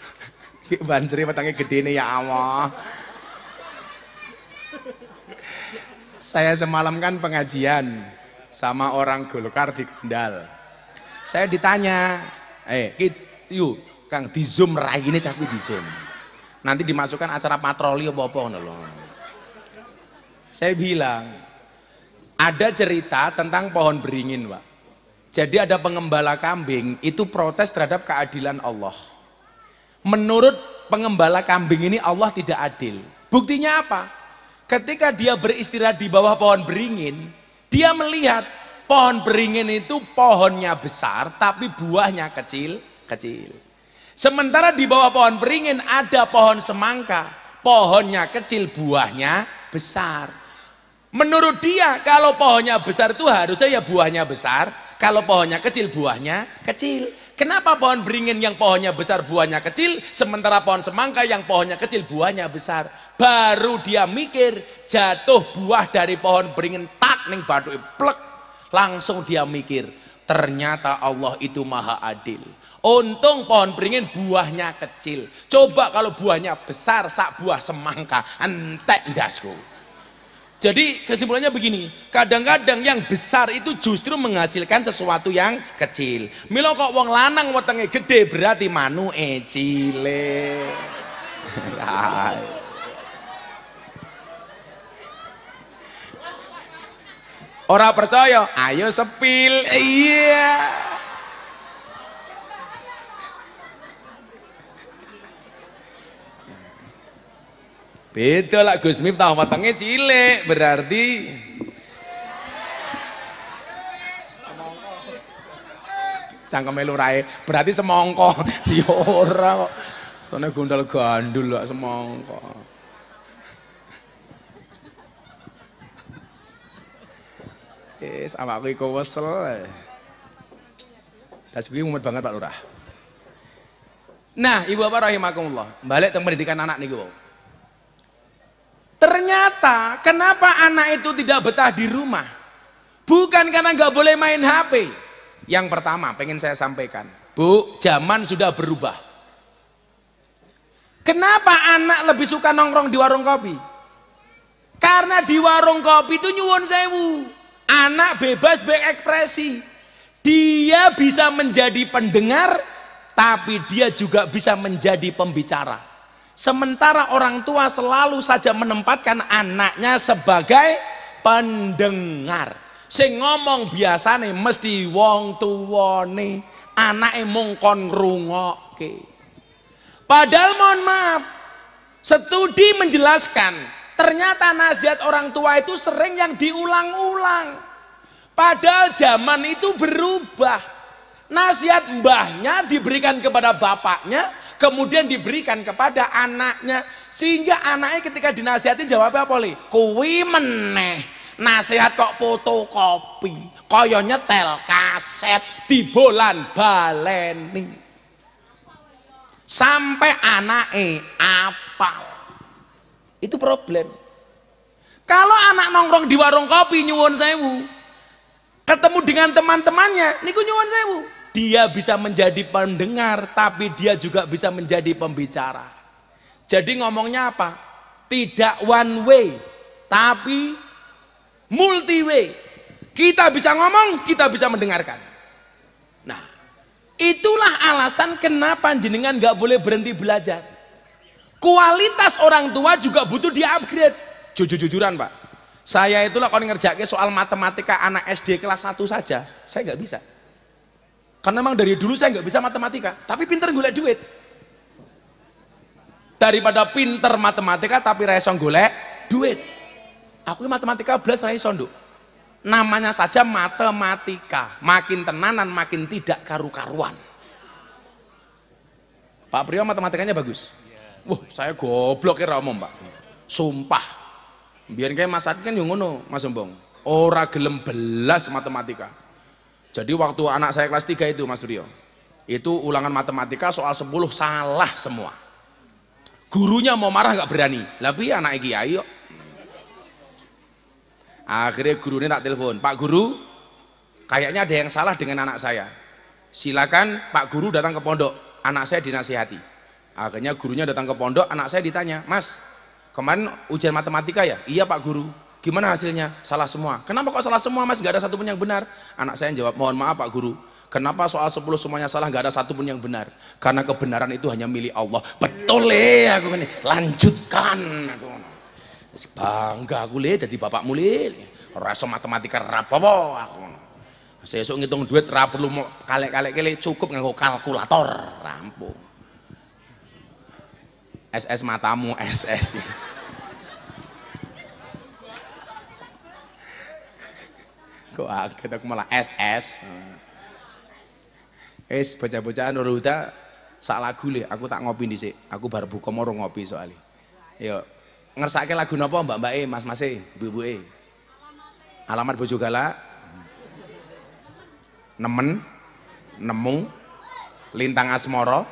Ki petangnya gede nih ya Allah. Saya semalam kan pengajian sama orang Golkar di Kendal. Saya ditanya, eh, yuk, Kang di Zoom rai ini cakup di Zoom. Nanti dimasukkan acara patroli apa-apa nolong. Saya bilang, ada cerita tentang pohon beringin, Pak. Jadi ada pengembala kambing itu protes terhadap keadilan Allah. Menurut pengembala kambing ini Allah tidak adil. Buktinya apa? ketika dia beristirahat di bawah pohon beringin, dia melihat pohon beringin itu pohonnya besar tapi buahnya kecil, kecil. Sementara di bawah pohon beringin ada pohon semangka, pohonnya kecil, buahnya besar. Menurut dia kalau pohonnya besar itu harusnya ya buahnya besar, kalau pohonnya kecil buahnya kecil. Kenapa pohon beringin yang pohonnya besar buahnya kecil, sementara pohon semangka yang pohonnya kecil buahnya besar? baru dia mikir jatuh buah dari pohon beringin tak ning batu plek langsung dia mikir ternyata Allah itu maha adil untung pohon beringin buahnya kecil coba kalau buahnya besar sak buah semangka entek ndasku jadi kesimpulannya begini, kadang-kadang yang besar itu justru menghasilkan sesuatu yang kecil. Milo kok wong lanang wetenge gede berarti manu e cile. Orang percaya? Ayo sepil. Iya. Beda lah Gus Miftah matangnya cilik berarti Cangkem melu lurae berarti semongko ya ora kok tone gondol gandul lah semongko sama aku iku wesel. Dan iki umat banget Pak Lurah. Nah, Ibu Bapak rahimakumullah, balik tentang pendidikan anak niku. Ternyata kenapa anak itu tidak betah di rumah? Bukan karena nggak boleh main HP. Yang pertama pengen saya sampaikan, Bu, zaman sudah berubah. Kenapa anak lebih suka nongkrong di warung kopi? Karena di warung kopi itu nyuwun sewu. Anak bebas berekspresi. Dia bisa menjadi pendengar, tapi dia juga bisa menjadi pembicara. Sementara orang tua selalu saja menempatkan anaknya sebagai pendengar. Sing ngomong biasa nih mesti wong tuwone, anak emong kon ngrungokke. Padahal mohon maaf, studi menjelaskan Ternyata nasihat orang tua itu sering yang diulang-ulang. Padahal zaman itu berubah. Nasihat mbahnya diberikan kepada bapaknya, kemudian diberikan kepada anaknya. Sehingga anaknya ketika dinasihati jawabnya apa, Li? Kuwi meneh nasihat kok fotokopi koyonya nyetel kaset dibolan baleni sampai anaknya apal itu problem. Kalau anak nongkrong di warung kopi nyuwun sewu, ketemu dengan teman-temannya, niku nyuwun sewu. Dia bisa menjadi pendengar, tapi dia juga bisa menjadi pembicara. Jadi ngomongnya apa? Tidak one way, tapi multi way. Kita bisa ngomong, kita bisa mendengarkan. Nah, itulah alasan kenapa jenengan nggak boleh berhenti belajar. Kualitas orang tua juga butuh di-upgrade. Jujur-jujuran, Pak. Saya itulah kalau ngerjake soal matematika anak SD kelas 1 saja, saya nggak bisa. Karena memang dari dulu saya nggak bisa matematika, tapi pinter golek duit. Daripada pinter matematika tapi raison golek duit. Aku matematika belas raison duk. Namanya saja matematika, makin tenanan makin tidak karu-karuan. Pak Priyo matematikanya bagus. Wah, saya goblok ya omong, Mbak. Sumpah. Biar kayak Mas Adi kan yang ngono, Mas Sombong. Ora gelem belas matematika. Jadi waktu anak saya kelas 3 itu Mas Rio. Itu ulangan matematika soal 10 salah semua. Gurunya mau marah nggak berani. Tapi anak iki ayo. Akhirnya gurunya tak telepon, Pak Guru, kayaknya ada yang salah dengan anak saya. Silakan Pak Guru datang ke pondok, anak saya dinasihati. Akhirnya gurunya datang ke pondok, anak saya ditanya, Mas, kemarin ujian matematika ya? Iya Pak Guru. Gimana hasilnya? Salah semua. Kenapa kok salah semua Mas? Gak ada satu pun yang benar. Anak saya jawab, mohon maaf Pak Guru. Kenapa soal 10 semuanya salah gak ada satu pun yang benar? Karena kebenaran itu hanya milik Allah. Betul le aku ini. Lanjutkan aku. Bangga aku le jadi bapak muli. Rasa matematika rapopo aku. suka ngitung duit lu mau kalek-kalek kele cukup nganggo kalkulator. Rampung. SS matamu SS kok kita aku malah SS es eh, bocah-bocah nuruta sak lagu le aku tak ngopi di sini. aku baru buka moro ngopi soalnya e. Yuk, ngersake lagu nopo mbak-mbak e mas-mas e Bu bu e alamat lah nemen nemu lintang asmoro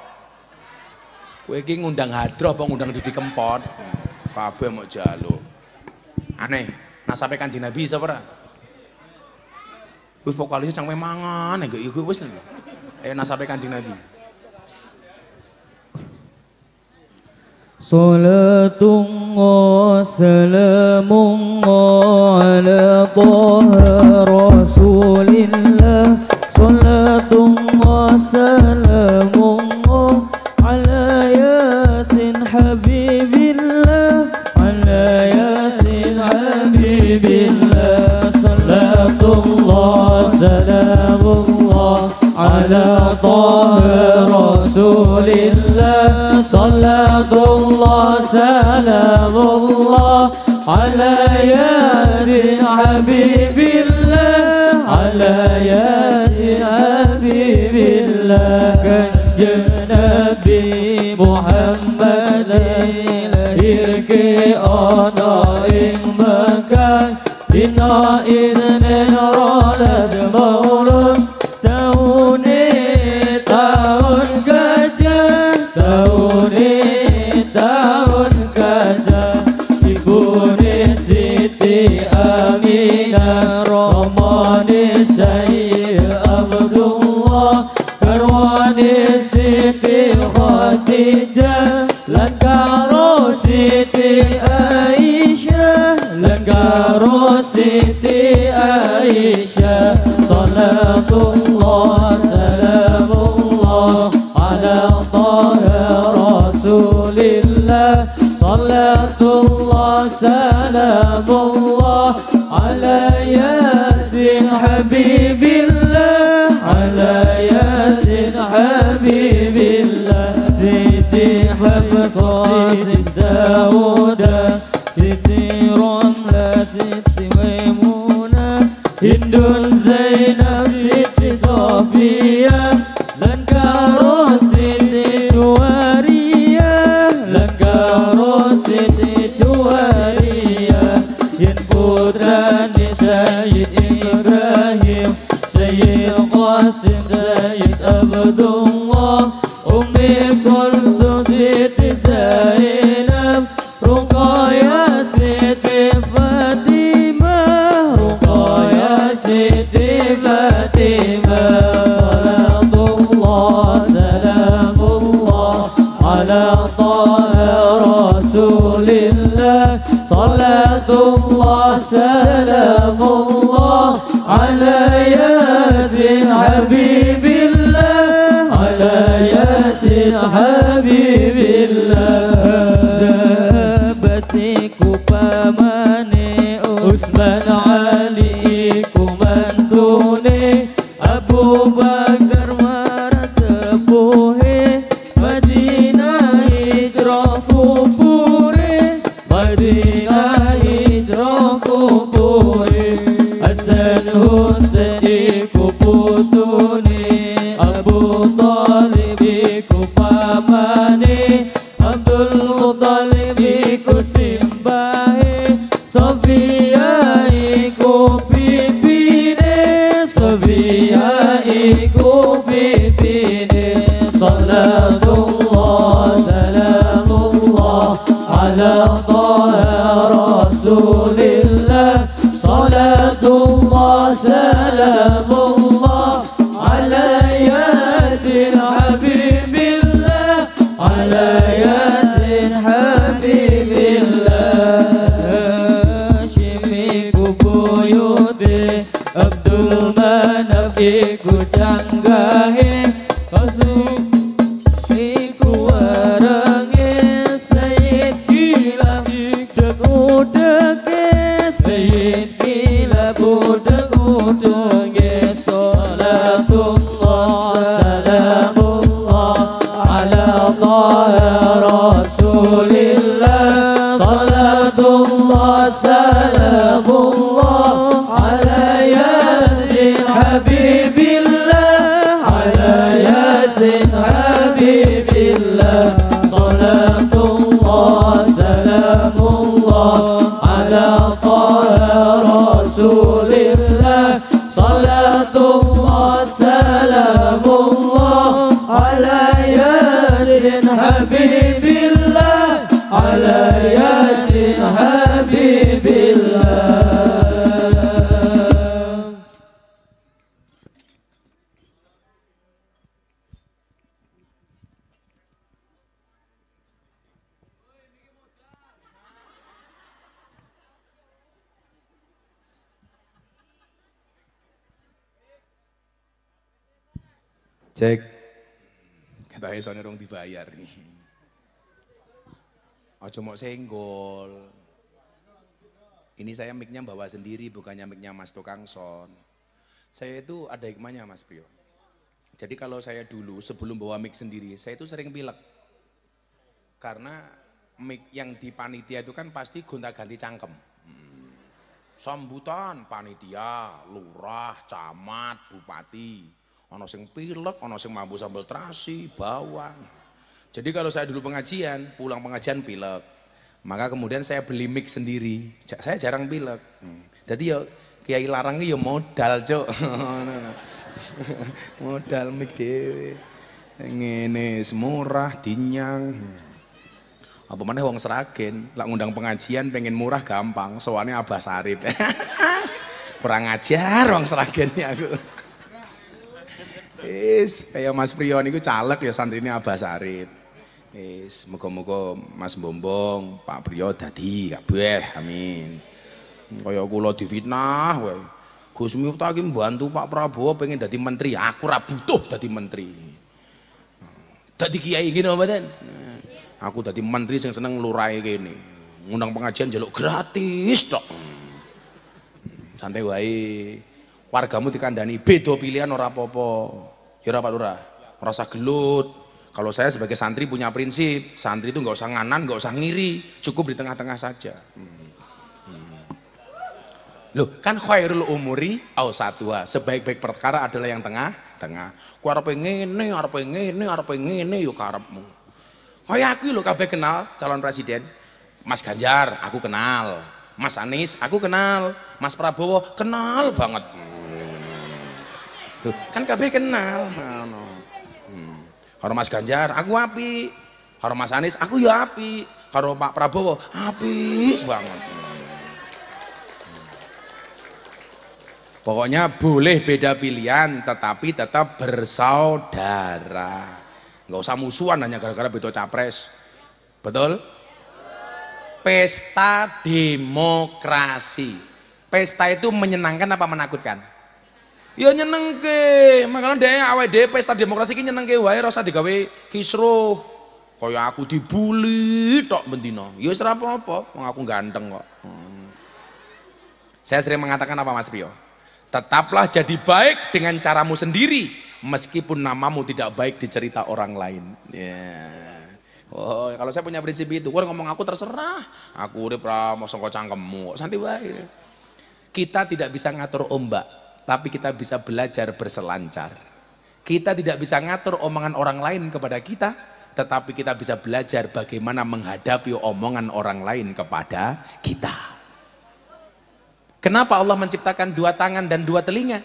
Kowe iki ngundang hadroh apa ngundang Didi Kempot? Kabeh mau jalo. Aneh. Nasabe Kanjeng Nabi sapa ora? Kuwi vokalisnya cang memangan, enggak iku wis lho. Eh nasabe Kanjeng Nabi. Salatun wa salamun ala toha Rasulillah Salatun wa salamun على طه رسول الله صلاة الله سلام الله على ياسين حبيب الله على ياسين حبيب الله يا نبي محمد إلك أنا إن مكان إنا إذن رأى اسمه baby dibayar nih. Ojo mau senggol. Ini saya miknya bawa sendiri bukannya miknya Mas Tukang Son. Saya itu ada hikmahnya Mas Prio. Jadi kalau saya dulu sebelum bawa mik sendiri, saya itu sering pilek. Karena mik yang di panitia itu kan pasti gonta-ganti cangkem. Hmm. Sambutan panitia, lurah, camat, bupati. Ono sing pilek, ono sing mampu sambal terasi, bawang. Jadi kalau saya dulu pengajian, pulang pengajian pilek. Maka kemudian saya beli mic sendiri. Saya jarang pilek. Hmm. Jadi ya kiai larang ya modal, cok. modal mic dhewe. Ngene semurah dinyang. Hmm. Apa mana wong Seragen, lak ngundang pengajian pengen murah gampang, soalnya Abah Sarip. Kurang ajar wong Seragen aku. Ya, Is, kayak Mas Priyon itu caleg ya ini Abah Sarip. Wis muga-muga Mas Bombong, Pak Priyo dadi kabeh. Amin. Kaya kula difitnah wae. Gus Miftah iki mbantu Pak Prabowo pengen dadi menteri, aku ora butuh dadi menteri. Dadi kiai ngene mboten. Aku dadi menteri sing seneng lurahe kene. Ngundang pengajian jaluk gratis tok. Santai wae. Wargamu dikandani beda pilihan ora apa-apa. Ya ora Pak Lurah. Merasa gelut. Kalau saya sebagai santri punya prinsip, santri itu nggak usah nganan, nggak usah ngiri, cukup di tengah-tengah saja. Loh, kan khairul umuri au satwa. Sebaik-baik perkara adalah yang tengah, tengah. Ku arep ngene, arep ngene, arep ngene yo karepmu. Kaya aku lho kabeh kenal calon presiden. Mas Ganjar, aku kenal. Mas Anies, aku kenal. Mas Prabowo, kenal banget. Loh, kan kabeh kenal. Nah, kalau Mas Ganjar, aku api. Kalau Mas Anies, aku ya api. Kalau Pak Prabowo, api banget. Pokoknya boleh beda pilihan tetapi tetap bersaudara. Nggak usah musuhan hanya gara-gara beda capres. Betul? Pesta demokrasi. Pesta itu menyenangkan apa menakutkan? Ya ke, makanya dia awal DP start demokrasi ini wah wae rasa digawe kisruh. Kaya aku dibully tok bentino. Ya serah apa-apa, aku ganteng kok. Hmm. Saya sering mengatakan apa Mas Pio? Tetaplah jadi baik dengan caramu sendiri meskipun namamu tidak baik di cerita orang lain. Yeah. Oh, kalau saya punya prinsip itu, gue ngomong aku terserah. Aku udah pernah mau sengkocang cangkemmu, santai baik. Kita tidak bisa ngatur ombak, tapi kita bisa belajar berselancar. Kita tidak bisa ngatur omongan orang lain kepada kita, tetapi kita bisa belajar bagaimana menghadapi omongan orang lain kepada kita. Kenapa Allah menciptakan dua tangan dan dua telinga?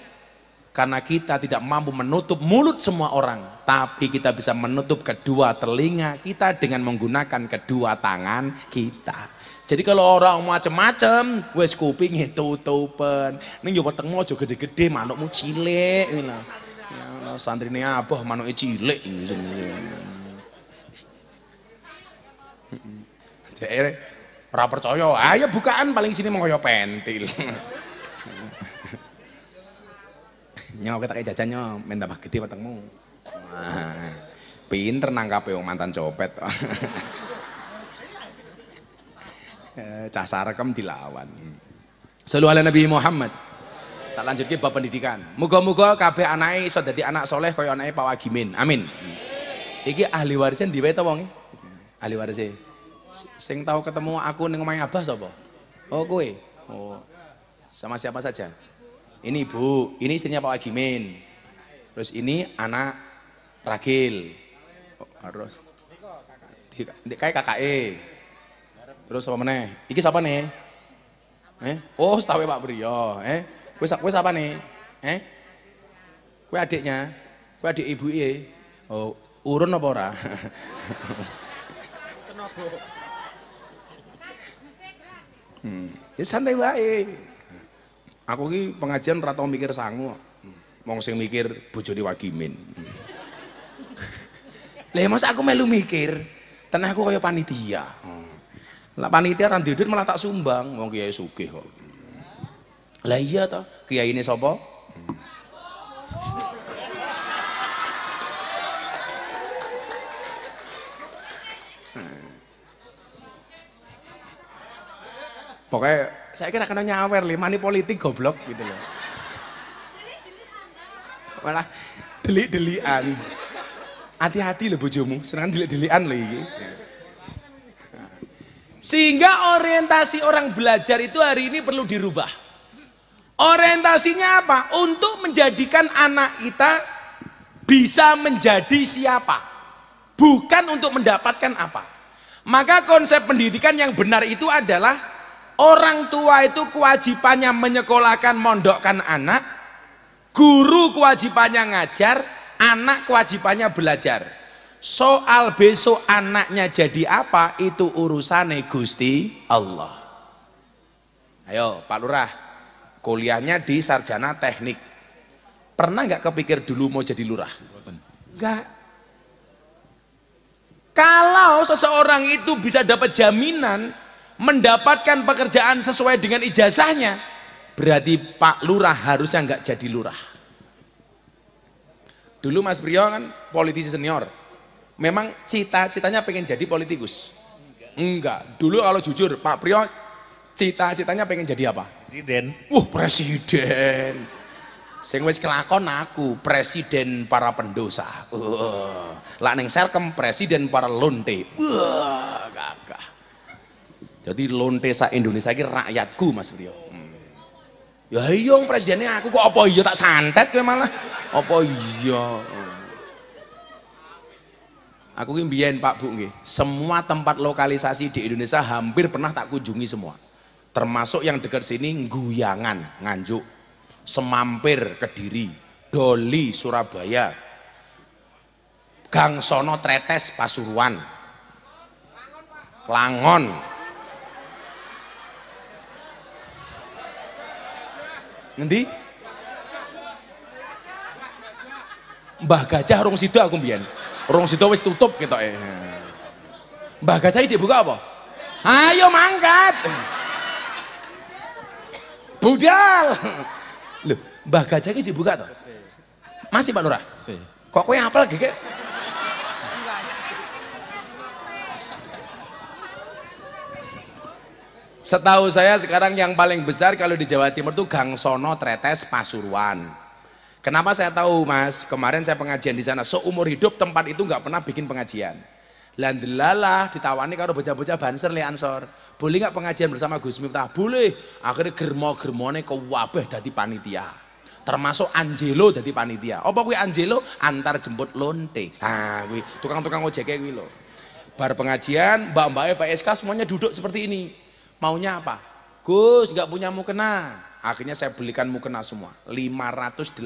Karena kita tidak mampu menutup mulut semua orang, tapi kita bisa menutup kedua telinga kita dengan menggunakan kedua tangan kita. Jadi kalau orang macam-macam, macam wes kuping ya tutupan. Neng yo tengok aja gede-gede, manukmu cilik ngono. Ya, apa, abah cilik hmm. Jadi eh, ora percaya, ayo ah, ya bukaan paling sini mengkoyo pentil. Nyawa kita kayak e jajan minta main tambah gede batangmu. pinter nangkap yang mantan copet. Eh, cah sarekem dilawan. Selalu ala Nabi Muhammad. Tak lanjut ke bab pendidikan. moga-moga kabeh anaknya iso jadi anak soleh kaya anaknya Pak Wagimin. Amin. Iki ahli warisnya di wae Ahli warisnya. Sing tahu ketemu aku ning omahe Abah sobo. Oh kowe. Oh. Sama siapa saja? Ini ibu, ini istrinya Pak Wagimin. Terus ini anak Ragil. Oh, harus. Kayak kakak E. Terus apa meneh? Iki siapa nih? Eh? Oh, ya Pak Brio. Eh? Kue, kue siapa nih? Eh? Kue adiknya? Kue adik ibu iye? Oh, urun apa ora? Kenapa? Hmm. Ya santai wae. Aku ki pengajian ora tau mikir sangu. Hmm. Wong sing mikir bojone Wagimin. Hmm. Lah ya masa aku melu mikir, tenah aku kaya panitia. Hmm. Lah panitia ra duit malah tak sumbang, wong kiai sugih kok. Lah iya toh, kiai ini sapa? Hmm. Pokoknya saya kira kena nyawer li, mani politik goblok gitu loh. Malah delik-delian. Hati-hati loh bojomu, senang delik-delian loh iki. Sehingga orientasi orang belajar itu hari ini perlu dirubah. Orientasinya apa? Untuk menjadikan anak kita bisa menjadi siapa. Bukan untuk mendapatkan apa. Maka konsep pendidikan yang benar itu adalah orang tua itu kewajibannya menyekolahkan, mondokkan anak. Guru kewajibannya ngajar, anak kewajibannya belajar. Soal besok anaknya jadi apa itu urusannya Gusti Allah. Ayo Pak Lurah, kuliahnya di sarjana teknik. Pernah nggak kepikir dulu mau jadi lurah? Enggak. Kalau seseorang itu bisa dapat jaminan mendapatkan pekerjaan sesuai dengan ijazahnya, berarti Pak Lurah harusnya nggak jadi lurah. Dulu Mas Priyo kan politisi senior, Memang cita-citanya pengen jadi politikus? Enggak. Dulu kalau jujur, Pak Priyo cita-citanya pengen jadi apa? Presiden. Wah, uh, presiden. Sing wis kelakon aku, presiden para pendosa. Uh, lak ning serkem presiden para lonte. Wah, uh, gagah. Jadi lonte sa Indonesia iki rakyatku, Mas Priyo. Hmm. Ya iya presidennya aku kok apa iya tak santet kowe malah. Apa iya? Hmm. Aku ingin Pak Bu nge. semua tempat lokalisasi di Indonesia hampir pernah tak kunjungi semua. Termasuk yang dekat sini Guyangan, Nganjuk, Semampir, Kediri, Doli, Surabaya, Gangsono, Tretes, Pasuruan, Klangon, Nanti? Mbah Gajah Rung Sido aku mbiyen. Rong situ wis tutup eh. Mbah Gajah iki buka apa? Ayo mangkat. Budal. Loh, Mbah Gajah iki buka to? Masih Pak Lurah? Si. Kok kowe apal gek? Setahu saya sekarang yang paling besar kalau di Jawa Timur itu Gang Sono, Tretes, Pasuruan. Kenapa saya tahu mas? Kemarin saya pengajian di sana. Seumur hidup tempat itu nggak pernah bikin pengajian. Landelalah ditawani kalau bocah-bocah banser li ansor. Boleh nggak pengajian bersama Gus Miftah? Boleh. Akhirnya germo-germone ke wabah dari panitia. Termasuk Angelo dari panitia. Apa kuwi Angelo? Antar jemput lonte. Ah, tukang-tukang ojek kuwi lho. Bar pengajian, mbak-mbaknya SK semuanya duduk seperti ini. Maunya apa? Gus, nggak punya mukena. Akhirnya saya belikan mukena semua. 580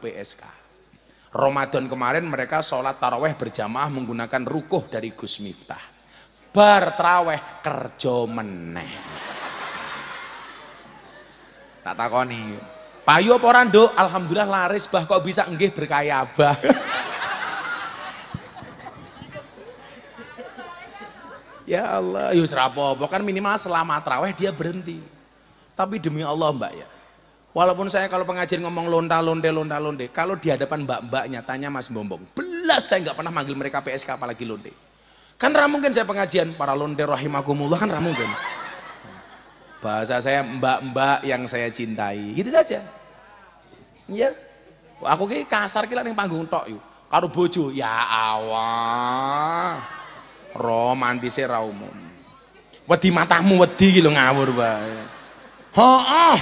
PSK. Ramadan kemarin mereka sholat taraweh berjamaah menggunakan rukuh dari Gus Miftah. Bar taraweh kerja meneh. Tak takoni. Payu apa orang Alhamdulillah laris bah kok bisa nggih berkaya bah. ya Allah, yus ya rapopo kan minimal selama taraweh dia berhenti. Tapi demi Allah mbak ya, walaupun saya kalau pengajian ngomong lonta londe lonta londe, kalau di hadapan mbak-mbaknya tanya Mas Bombong, belas saya nggak pernah manggil mereka PSK apalagi londe, Kan kan saya pengajian para londe rahimakumullah kan kan Bahasa saya mbak-mbak yang saya cintai, gitu saja. Ya, aku kayak kasar kira yang panggung tok yuk. Karo bojo, ya Allah. Romantisnya raumun umum. Wedi matamu wedi gitu ngawur bae. Hooh. Ah.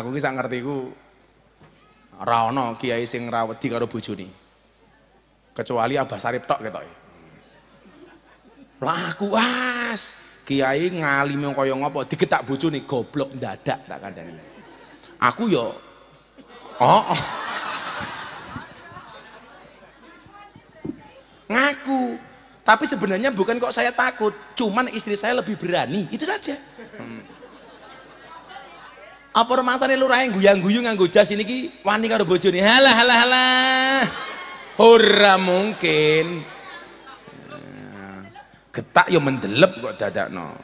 Aku bisa ngerti ngertiku ora ana kiai sing tiga karo bojone. Kecuali Abah Sarip tok ketoke. Laku as kiai ngalime kaya ngopo diketak goblok dadak tak kadang. Aku yo oh, oh. ngaku tapi sebenarnya bukan kok saya takut, cuman istri saya lebih berani, itu saja. Apa Hmm. Apa lurah yang guyang guyung nganggo jas ini ki wani karo bojone. Halah halah halah. hura mungkin. Nah, getak yo ya mendelep kok no.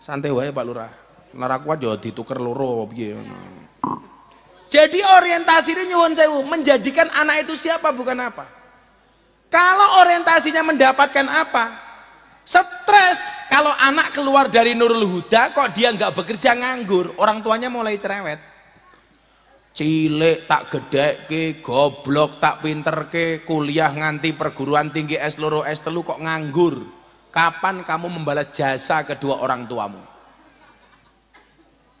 Santai wae Pak Lurah. Lara kuat yo dituker loro piye no. Jadi ini nyuwun sewu, menjadikan anak itu siapa bukan apa. Kalau orientasinya mendapatkan apa? Stres. Kalau anak keluar dari Nurul Huda kok dia nggak bekerja nganggur, orang tuanya mulai cerewet. Cilik tak gede ke, goblok tak pinter ke, kuliah nganti perguruan tinggi S loro S telu kok nganggur. Kapan kamu membalas jasa kedua orang tuamu?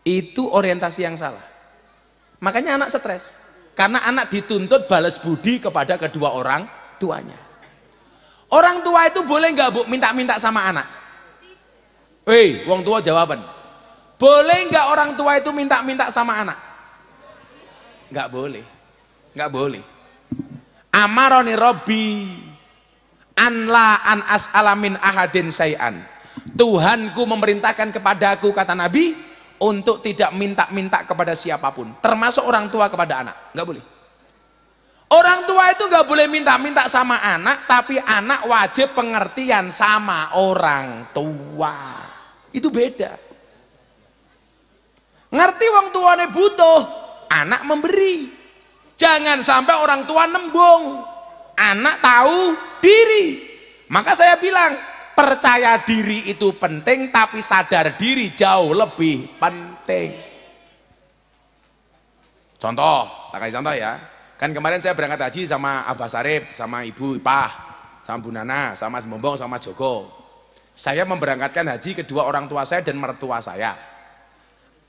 Itu orientasi yang salah. Makanya anak stres. Karena anak dituntut balas budi kepada kedua orang tuanya. Orang tua itu boleh nggak bu minta-minta sama anak? Wei, wong tua jawaban. Boleh nggak orang tua itu minta-minta sama anak? Nggak boleh, nggak boleh. Amaroni Robi anla an asalamin ahadin sayan. Tuhanku memerintahkan kepadaku kata Nabi untuk tidak minta-minta kepada siapapun, termasuk orang tua kepada anak. Nggak boleh. Orang tua itu nggak boleh minta-minta sama anak, tapi anak wajib pengertian sama orang tua. Itu beda. Ngerti wong tuane butuh, anak memberi. Jangan sampai orang tua nembung. Anak tahu diri. Maka saya bilang, percaya diri itu penting, tapi sadar diri jauh lebih penting. Contoh, tak kasih contoh ya Kan kemarin saya berangkat haji sama Abah Sarip, sama Ibu Ipah, sama Bu Nana, sama Sembombong, sama Joko. Saya memberangkatkan haji kedua orang tua saya dan mertua saya.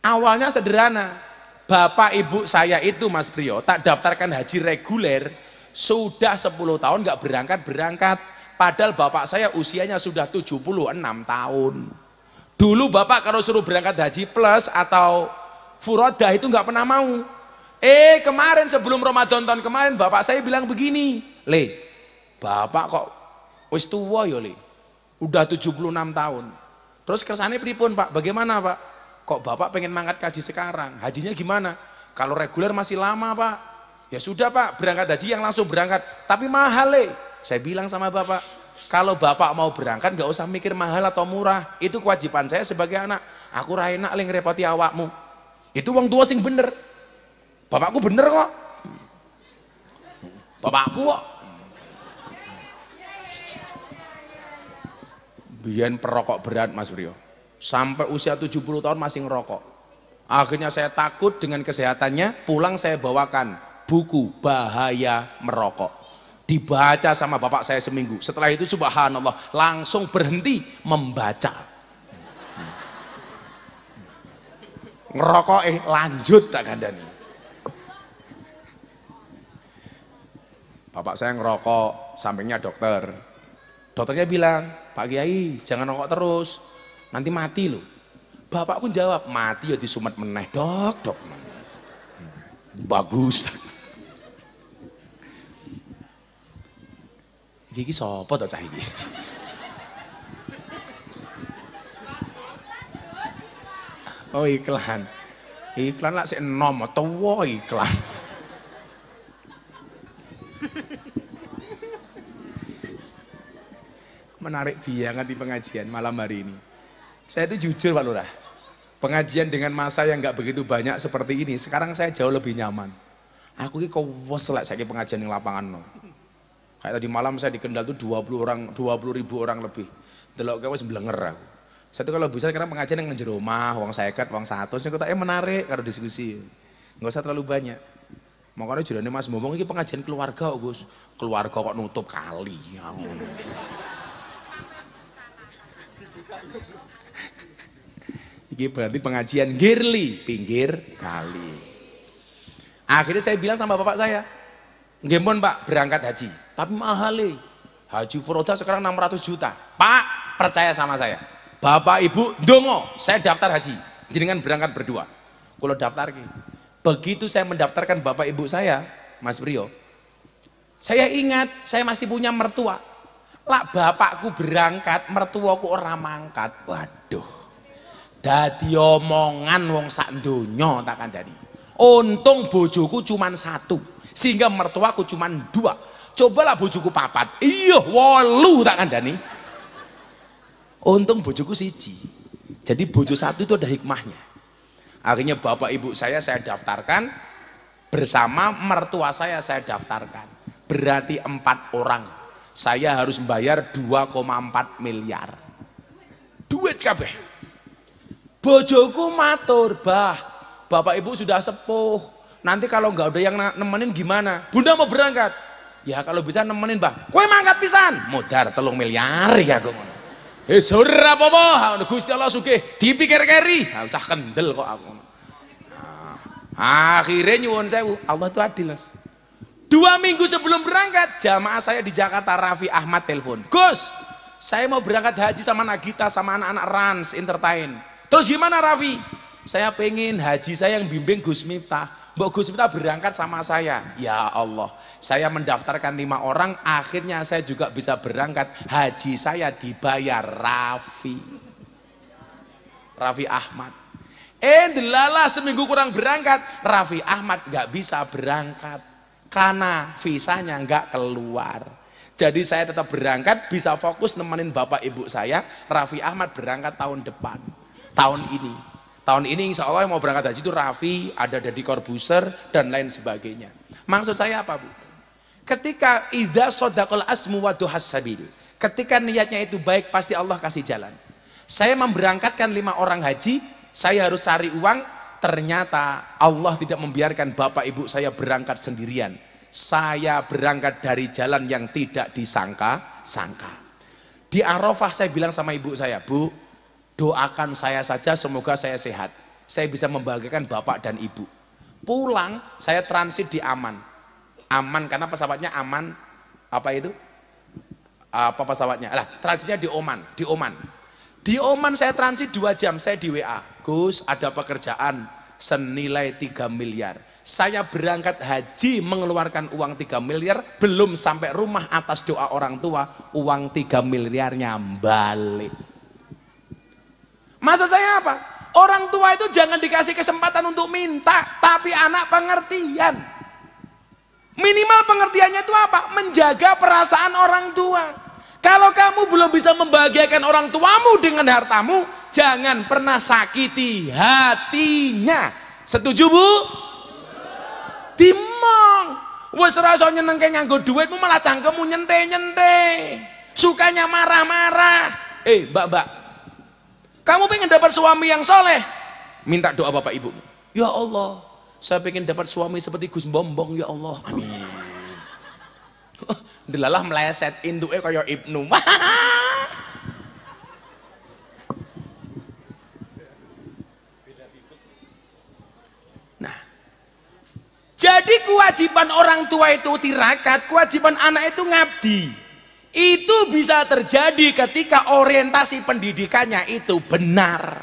Awalnya sederhana, bapak ibu saya itu Mas Priyo tak daftarkan haji reguler sudah 10 tahun nggak berangkat-berangkat. Padahal bapak saya usianya sudah 76 tahun. Dulu bapak kalau suruh berangkat haji plus atau furodah itu nggak pernah mau Eh kemarin sebelum Ramadan tahun kemarin bapak saya bilang begini. Le, bapak kok wis tua ya le. Udah 76 tahun. Terus kesannya pripun pak, bagaimana pak? Kok bapak pengen mangkat kaji sekarang? Hajinya gimana? Kalau reguler masih lama pak. Ya sudah pak, berangkat haji yang langsung berangkat. Tapi mahal le. Saya bilang sama bapak, kalau bapak mau berangkat nggak usah mikir mahal atau murah. Itu kewajiban saya sebagai anak. Aku ra le ngerepoti awakmu. Itu uang dua sing bener. Bapakku bener kok. Bapakku kok. Biyen perokok berat Mas Brio. Sampai usia 70 tahun masih ngerokok. Akhirnya saya takut dengan kesehatannya, pulang saya bawakan buku bahaya merokok. Dibaca sama bapak saya seminggu. Setelah itu subhanallah langsung berhenti membaca. ngerokok eh lanjut tak kandani bapak saya ngerokok, sampingnya dokter. Dokternya bilang, Pak Kiai jangan rokok terus, nanti mati lo. Bapak pun jawab, mati ya di sumat meneh, dok, dok. Bagus. Iki sapa to cah iki? Oh iklan. Iklan lah si enom tuwa iklan. menarik banget di pengajian malam hari ini. Saya itu jujur Pak Lurah, pengajian dengan masa yang nggak begitu banyak seperti ini, sekarang saya jauh lebih nyaman. Aku ini kewes lah saya pengajian di lapangan. No. Kayak tadi malam saya di Kendal tuh 20 orang, 20 ribu orang lebih. Delok kewes belenger aku. Saya tuh kalau bisa karena pengajian yang ngejeromah, uang seket, uang satu, saya kata, eh menarik kalau diskusi. Nggak usah terlalu banyak. Makanya jurane Mas Momong ini pengajian keluarga, oh, Gus. Keluarga kok nutup kali. Ya, ini berarti pengajian girly, pinggir kali. Akhirnya saya bilang sama bapak saya, gimana pak berangkat haji, tapi mahal nih. E. Haji Furoda sekarang 600 juta. Pak percaya sama saya, bapak ibu dongo, saya daftar haji. Jenengan berangkat berdua. Kalau daftar Begitu saya mendaftarkan bapak ibu saya, Mas Brio, saya ingat saya masih punya mertua, Lak bapakku berangkat, mertuaku orang mangkat. Waduh. Dadi omongan wong sak donya tak Untung bojoku cuman satu, sehingga mertuaku cuman dua. Cobalah bojoku papat. Iya, walu, takkan dari. Untung bojoku siji. Jadi bojo satu itu ada hikmahnya. Akhirnya bapak ibu saya saya daftarkan bersama mertua saya saya daftarkan. Berarti empat orang saya harus bayar 2,4 miliar duit kabeh bojoku matur bah bapak ibu sudah sepuh nanti kalau nggak ada yang nemenin gimana bunda mau berangkat ya kalau bisa nemenin bah kue mangkat pisan modar telung miliar ya gue Eh surah Bobo, Gusti Allah suge. dipikir keri Aku cah kendel kok aku. akhirnya nyuwun sewu, Allah itu adil, Dua minggu sebelum berangkat, jamaah saya di Jakarta Raffi Ahmad telepon. Gus, saya mau berangkat haji sama Nagita sama anak-anak Rans Entertain. Terus gimana Raffi? Saya pengen haji saya yang bimbing Gus Miftah. Mbok Gus Miftah berangkat sama saya. Ya Allah, saya mendaftarkan lima orang, akhirnya saya juga bisa berangkat. Haji saya dibayar Raffi. Raffi Ahmad. Eh delala seminggu kurang berangkat, Raffi Ahmad gak bisa berangkat karena visanya nggak keluar. Jadi saya tetap berangkat, bisa fokus nemenin bapak ibu saya, Raffi Ahmad berangkat tahun depan, tahun ini. Tahun ini insya Allah yang mau berangkat haji itu Raffi, ada Deddy Corbuzier, dan lain sebagainya. Maksud saya apa bu? Ketika idha sodakul asmu waduhas sabil, ketika niatnya itu baik pasti Allah kasih jalan. Saya memberangkatkan lima orang haji, saya harus cari uang, ternyata Allah tidak membiarkan bapak ibu saya berangkat sendirian saya berangkat dari jalan yang tidak disangka-sangka. Di Arafah saya bilang sama ibu saya, Bu, doakan saya saja semoga saya sehat. Saya bisa membahagiakan bapak dan ibu. Pulang, saya transit di Aman. Aman karena pesawatnya aman. Apa itu? Apa pesawatnya? Lah, transitnya di Oman, di Oman. Di Oman saya transit dua jam, saya di WA. Gus, ada pekerjaan senilai 3 miliar saya berangkat haji mengeluarkan uang 3 miliar, belum sampai rumah atas doa orang tua, uang 3 miliarnya balik. Maksud saya apa? Orang tua itu jangan dikasih kesempatan untuk minta, tapi anak pengertian. Minimal pengertiannya itu apa? Menjaga perasaan orang tua. Kalau kamu belum bisa membahagiakan orang tuamu dengan hartamu, jangan pernah sakiti hatinya. Setuju, Bu? dimong wis rasa nyenengke nganggo duitmu malah cangkemmu nyente-nyente sukanya marah-marah eh mbak-mbak kamu pengen dapat suami yang soleh minta doa bapak ibu ya Allah saya pengen dapat suami seperti Gus Bombong ya Allah amin delalah meleset induknya kayak ibnu Jadi kewajiban orang tua itu tirakat, kewajiban anak itu ngabdi. Itu bisa terjadi ketika orientasi pendidikannya itu benar.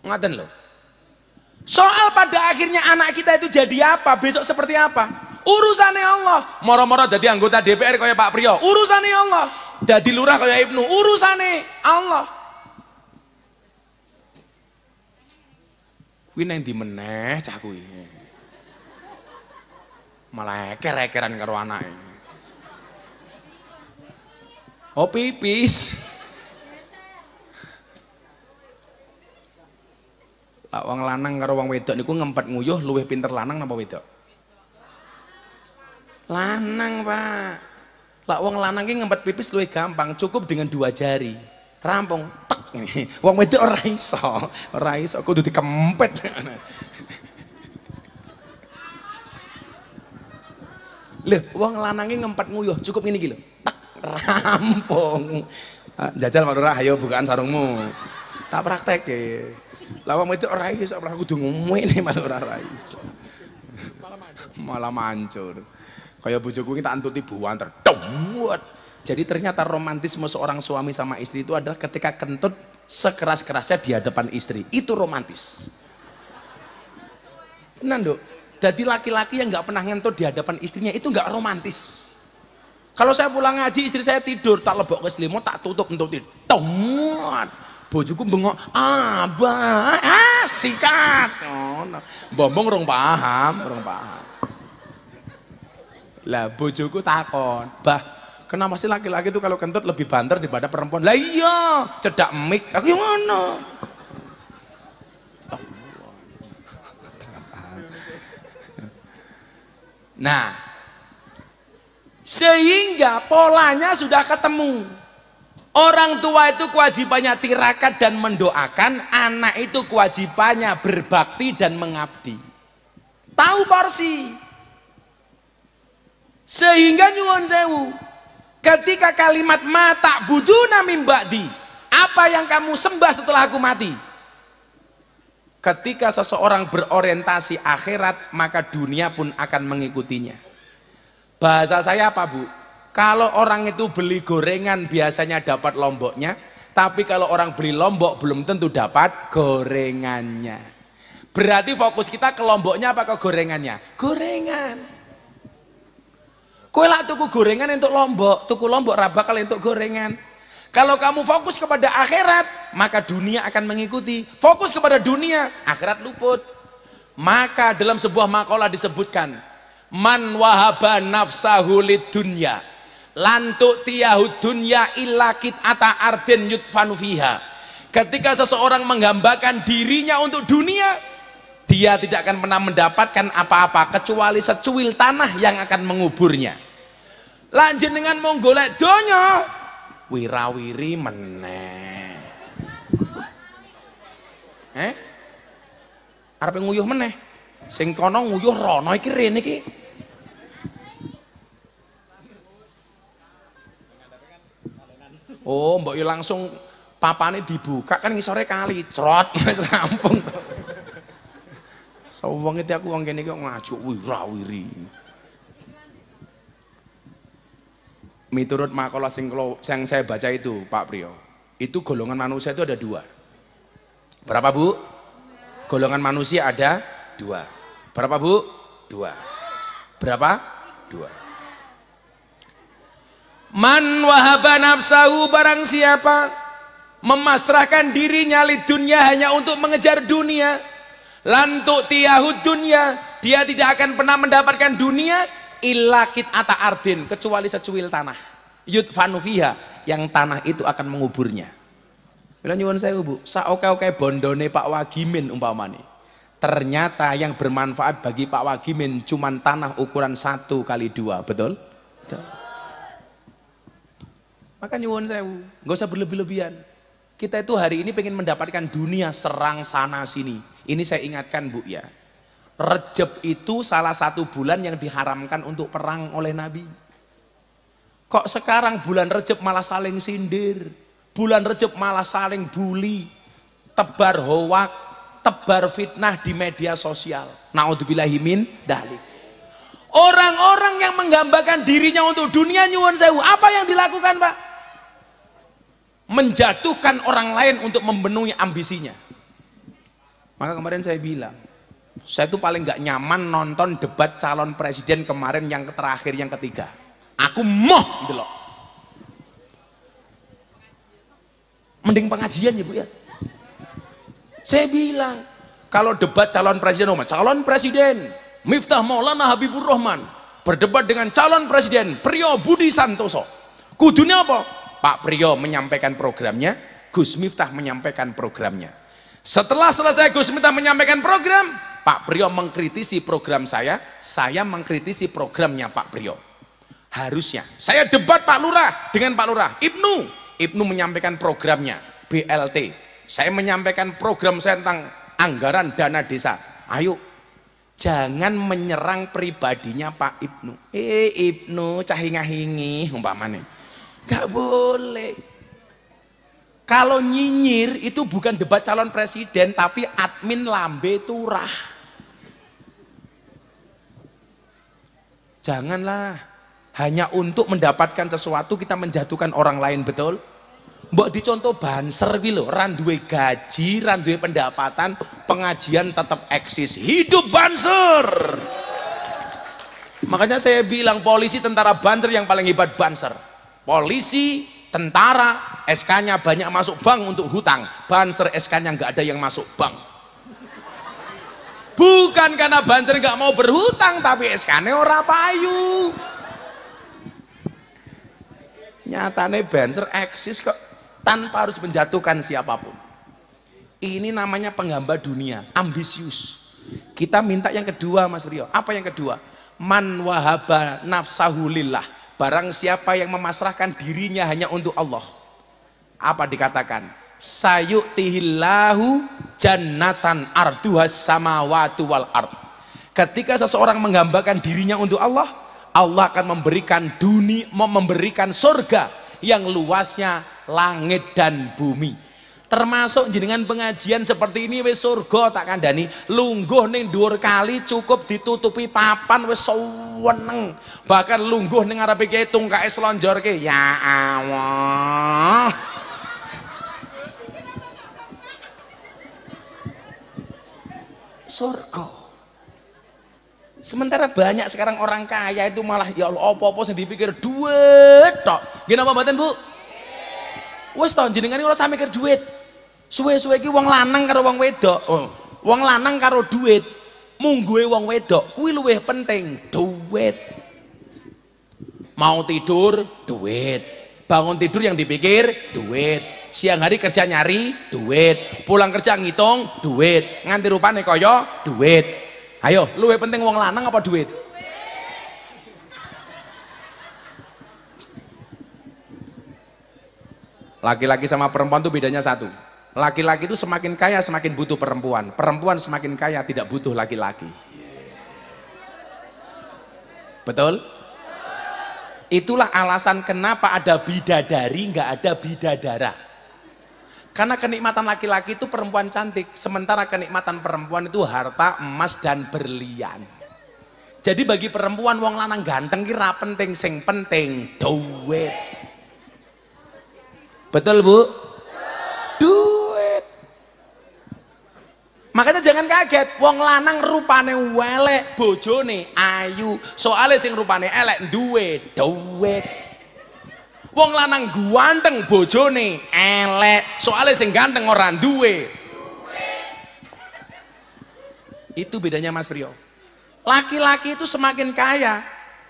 Ngaten loh. Soal pada akhirnya anak kita itu jadi apa, besok seperti apa? Urusannya Allah. Moro-moro jadi anggota DPR kayak Pak Priyo, urusannya Allah. Jadi lurah kayak Ibnu, urusannya Allah. kuwi nang ndi meneh cah kuwi malah eker-ekeran karo anake oh pipis Lah wong lanang karo wong wedok niku ngempet nguyuh luwih pinter lanang napa wedok? Lanang, Pak. Lah wong lanang ki ngempet pipis luwih gampang, cukup dengan dua jari rampung tek ini wong wedok ora iso ora iso kudu dikempet lho wong lanange ngempet nguyuh, cukup ngene iki lho. Tek rampung. Ah, jajal karo ora ayo bukaan sarungmu. Tak praktek Lah wong wedok ora iso ora kudu ngene malah ora ora iso. Malah mancur. Malah mancur. Kaya bojoku iki tak antuti buan terdewet. Jadi ternyata romantisme seorang suami sama istri itu adalah ketika kentut sekeras-kerasnya di hadapan istri. Itu romantis. Nando, jadi laki-laki yang nggak pernah ngentut di hadapan istrinya itu nggak romantis. Kalau saya pulang ngaji istri saya tidur, tak lebok ke selimut, tak tutup untuk tidur. Temot. Bojoku bengok, abah, ah, sikat. Oh, Bombong rong paham, rong paham. Lah bojoku takon, bah Kenapa sih laki-laki itu kalau kentut lebih banter daripada perempuan? Lah iya, cedak mik, Aku mana? Nah, sehingga polanya sudah ketemu. Orang tua itu kewajibannya tirakat dan mendoakan, anak itu kewajibannya berbakti dan mengabdi. Tahu porsi. Sehingga nyuwun sewu, Ketika kalimat mata buduna mimba'di, apa yang kamu sembah setelah aku mati? Ketika seseorang berorientasi akhirat, maka dunia pun akan mengikutinya. Bahasa saya apa, Bu? Kalau orang itu beli gorengan biasanya dapat lomboknya, tapi kalau orang beli lombok belum tentu dapat gorengannya. Berarti fokus kita ke lomboknya apa ke gorengannya? Gorengan. Kue lah tuku gorengan untuk lombok, tuku lombok raba kalau untuk gorengan. Kalau kamu fokus kepada akhirat, maka dunia akan mengikuti. Fokus kepada dunia, akhirat luput. Maka dalam sebuah makalah disebutkan, man wahaba nafsahu dunya lantuk tiyahu dunya ilakit ata arden yutfanu fiha. Ketika seseorang menghambakan dirinya untuk dunia, dia tidak akan pernah mendapatkan apa-apa kecuali secuil tanah yang akan menguburnya lanjut dengan menggolek donya wirawiri meneh eh arep nguyuh meneh sing kono nguyuh rono iki rene iki Oh, mbok langsung papane dibuka kan ngisore kali, crot wis rampung. Sawang itu aku wong kene kok ngajuk wirawiri. Miturut makalah sing yang saya baca itu Pak Priyo, itu golongan manusia itu ada dua. Berapa Bu? Golongan manusia ada dua. Berapa Bu? Dua. Berapa? Dua. Man wahaba nafsahu barang siapa memasrahkan dirinya li dunia hanya untuk mengejar dunia Lantuk tiahud dunia, dia tidak akan pernah mendapatkan dunia ilakit ata ardin kecuali secuil tanah. Yud fanufiha yang tanah itu akan menguburnya. Bila nyuwun saya bu, sa oke bondone Pak Wagimin umpamane. Ternyata yang bermanfaat bagi Pak Wagimin cuman tanah ukuran satu kali dua, betul? Betul. Maka nyuwun saya bu, nggak usah berlebih-lebihan. Kita itu hari ini pengen mendapatkan dunia serang sana sini. Ini saya ingatkan Bu ya. Rejab itu salah satu bulan yang diharamkan untuk perang oleh Nabi. Kok sekarang bulan Rejab malah saling sindir, bulan Rejab malah saling bully, tebar hoak, tebar fitnah di media sosial. Naudzubillahimin dalik. Orang-orang yang menggambarkan dirinya untuk dunia nyuwun sewu, apa yang dilakukan Pak? menjatuhkan orang lain untuk memenuhi ambisinya. Maka kemarin saya bilang, saya itu paling gak nyaman nonton debat calon presiden kemarin yang terakhir yang ketiga. Aku moh delok. Gitu Mending pengajian ya Bu ya. Saya bilang, kalau debat calon presiden, calon presiden Miftah Maulana Habibur Rahman berdebat dengan calon presiden Prio Budi Santoso. Kudunya apa? Pak Priyo menyampaikan programnya, Gus Miftah menyampaikan programnya. Setelah selesai Gus Miftah menyampaikan program, Pak Priyo mengkritisi program saya, saya mengkritisi programnya Pak Priyo. Harusnya saya debat Pak Lurah dengan Pak Lurah, Ibnu, Ibnu menyampaikan programnya, BLT. Saya menyampaikan program saya tentang anggaran dana desa. Ayo jangan menyerang pribadinya Pak Ibnu. Eh Ibnu cahinga hingi umpamane. Gak boleh. Kalau nyinyir itu bukan debat calon presiden, tapi admin lambe turah. Janganlah hanya untuk mendapatkan sesuatu kita menjatuhkan orang lain, betul? Mbok dicontoh banser wi lho, randuwe gaji, randuwe pendapatan, pengajian tetap eksis. Hidup banser. Makanya saya bilang polisi tentara banser yang paling hebat banser polisi, tentara, SK-nya banyak masuk bank untuk hutang. Banser SK-nya nggak ada yang masuk bank. Bukan karena banser nggak mau berhutang, tapi SK-nya ora payu. Nyatane banser eksis kok tanpa harus menjatuhkan siapapun. Ini namanya penggambar dunia, ambisius. Kita minta yang kedua Mas Rio. Apa yang kedua? Man wahaba nafsahulillah. Barang siapa yang memasrahkan dirinya hanya untuk Allah. Apa dikatakan? Sayu'tihillahu jannatan arduhas watu wal ard. Ketika seseorang menggambarkan dirinya untuk Allah, Allah akan memberikan dunia, memberikan surga yang luasnya langit dan bumi termasuk jenengan pengajian seperti ini wis surga tak kandani lungguh ning dhuwur kali cukup ditutupi papan wis seneng bahkan lungguh ning ngarepe kiai tungkae slonjorke ya Allah surga Sementara banyak sekarang orang kaya itu malah ya Allah apa-apa sing dipikir duit tok. Gini apa mboten, Bu? Wis to jenengan ora sampe mikir duit. Suwe-suwe ki wong lanang karo wong wedok. Oh, wong lanang karo duit. Mungguhe wong wedok kuwi luwih penting, duit. Mau tidur, duit. Bangun tidur yang dipikir, duit. Siang hari kerja nyari, duit. Pulang kerja ngitung, duit. Nganti rupane kaya, duit. Ayo, luwih penting wong lanang apa duit? Laki-laki sama perempuan tuh bedanya satu. Laki-laki itu semakin kaya semakin butuh perempuan. Perempuan semakin kaya tidak butuh laki-laki. Betul? Itulah alasan kenapa ada bidadari nggak ada bidadara. Karena kenikmatan laki-laki itu perempuan cantik, sementara kenikmatan perempuan itu harta, emas dan berlian. Jadi bagi perempuan wong lanang ganteng kira penting, sing penting duit. Betul, Bu? Makanya jangan kaget, wong lanang rupane welek, bojone ayu. soalnya sing rupane elek duwe duwe, Wong lanang guanteng bojone elek, soalnya sing ganteng ora duwe. Itu bedanya Mas rio, Laki-laki itu semakin kaya,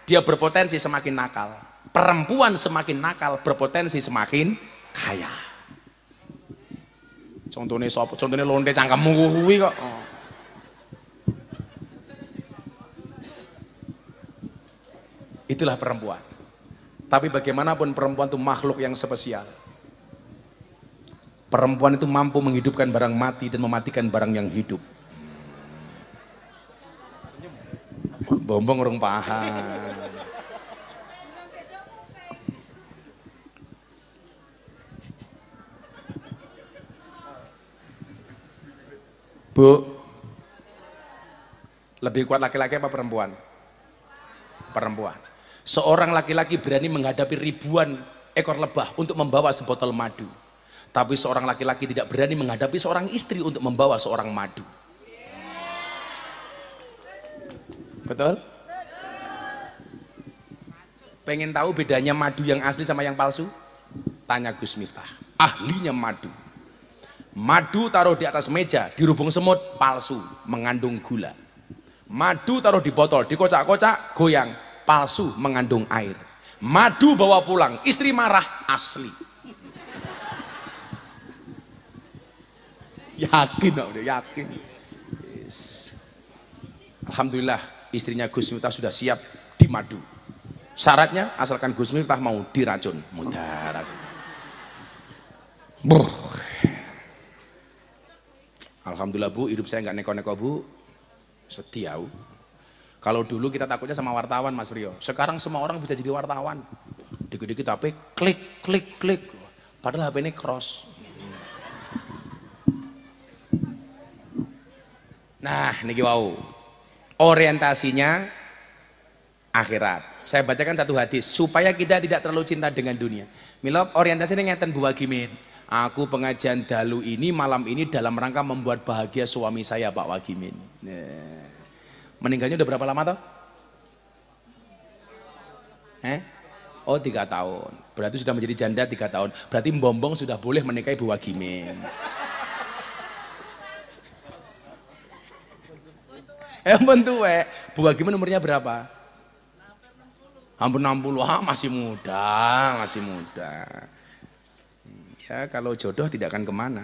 dia berpotensi semakin nakal. Perempuan semakin nakal, berpotensi semakin kaya contohnya sopo contohnya londe cangkem mungguhui kok. Oh. Itulah perempuan. Tapi bagaimanapun perempuan itu makhluk yang spesial. Perempuan itu mampu menghidupkan barang mati dan mematikan barang yang hidup. Bombong orang paham. Bu, lebih kuat laki-laki apa perempuan? Perempuan. Seorang laki-laki berani menghadapi ribuan ekor lebah untuk membawa sebotol madu. Tapi seorang laki-laki tidak berani menghadapi seorang istri untuk membawa seorang madu. Betul? Pengen tahu bedanya madu yang asli sama yang palsu? Tanya Gus Miftah, ahlinya madu. Madu taruh di atas meja, dirubung semut, palsu, mengandung gula. Madu taruh di botol, dikocak-kocak, goyang, palsu, mengandung air. Madu bawa pulang, istri marah, asli. Yakin, udah yakin. Yes. Alhamdulillah, istrinya Gus Miftah sudah siap di madu. Syaratnya asalkan Gus Miftah mau diracun. Mudah rasanya. Alhamdulillah Bu, hidup saya nggak neko-neko Bu. Setia. Ya, bu. Kalau dulu kita takutnya sama wartawan Mas Rio. Sekarang semua orang bisa jadi wartawan. Dikit-dikit HP klik, klik, klik. Padahal HP ini cross. Nah, niki wow. Orientasinya akhirat. Saya bacakan satu hadis supaya kita tidak terlalu cinta dengan dunia. Milo orientasinya ngeten buah gimin. Aku pengajian dalu ini malam ini dalam rangka membuat bahagia suami saya Pak Wagimin. Meninggalnya udah berapa lama toh? Eh? Oh tiga tahun. Berarti sudah menjadi janda tiga tahun. Berarti Bombong sudah boleh menikahi Bu Wagimin. Eh bentuwe. Bu Wagimin umurnya berapa? Hampir 60. Hampir 60. Ah, masih muda, masih muda ya kalau jodoh tidak akan kemana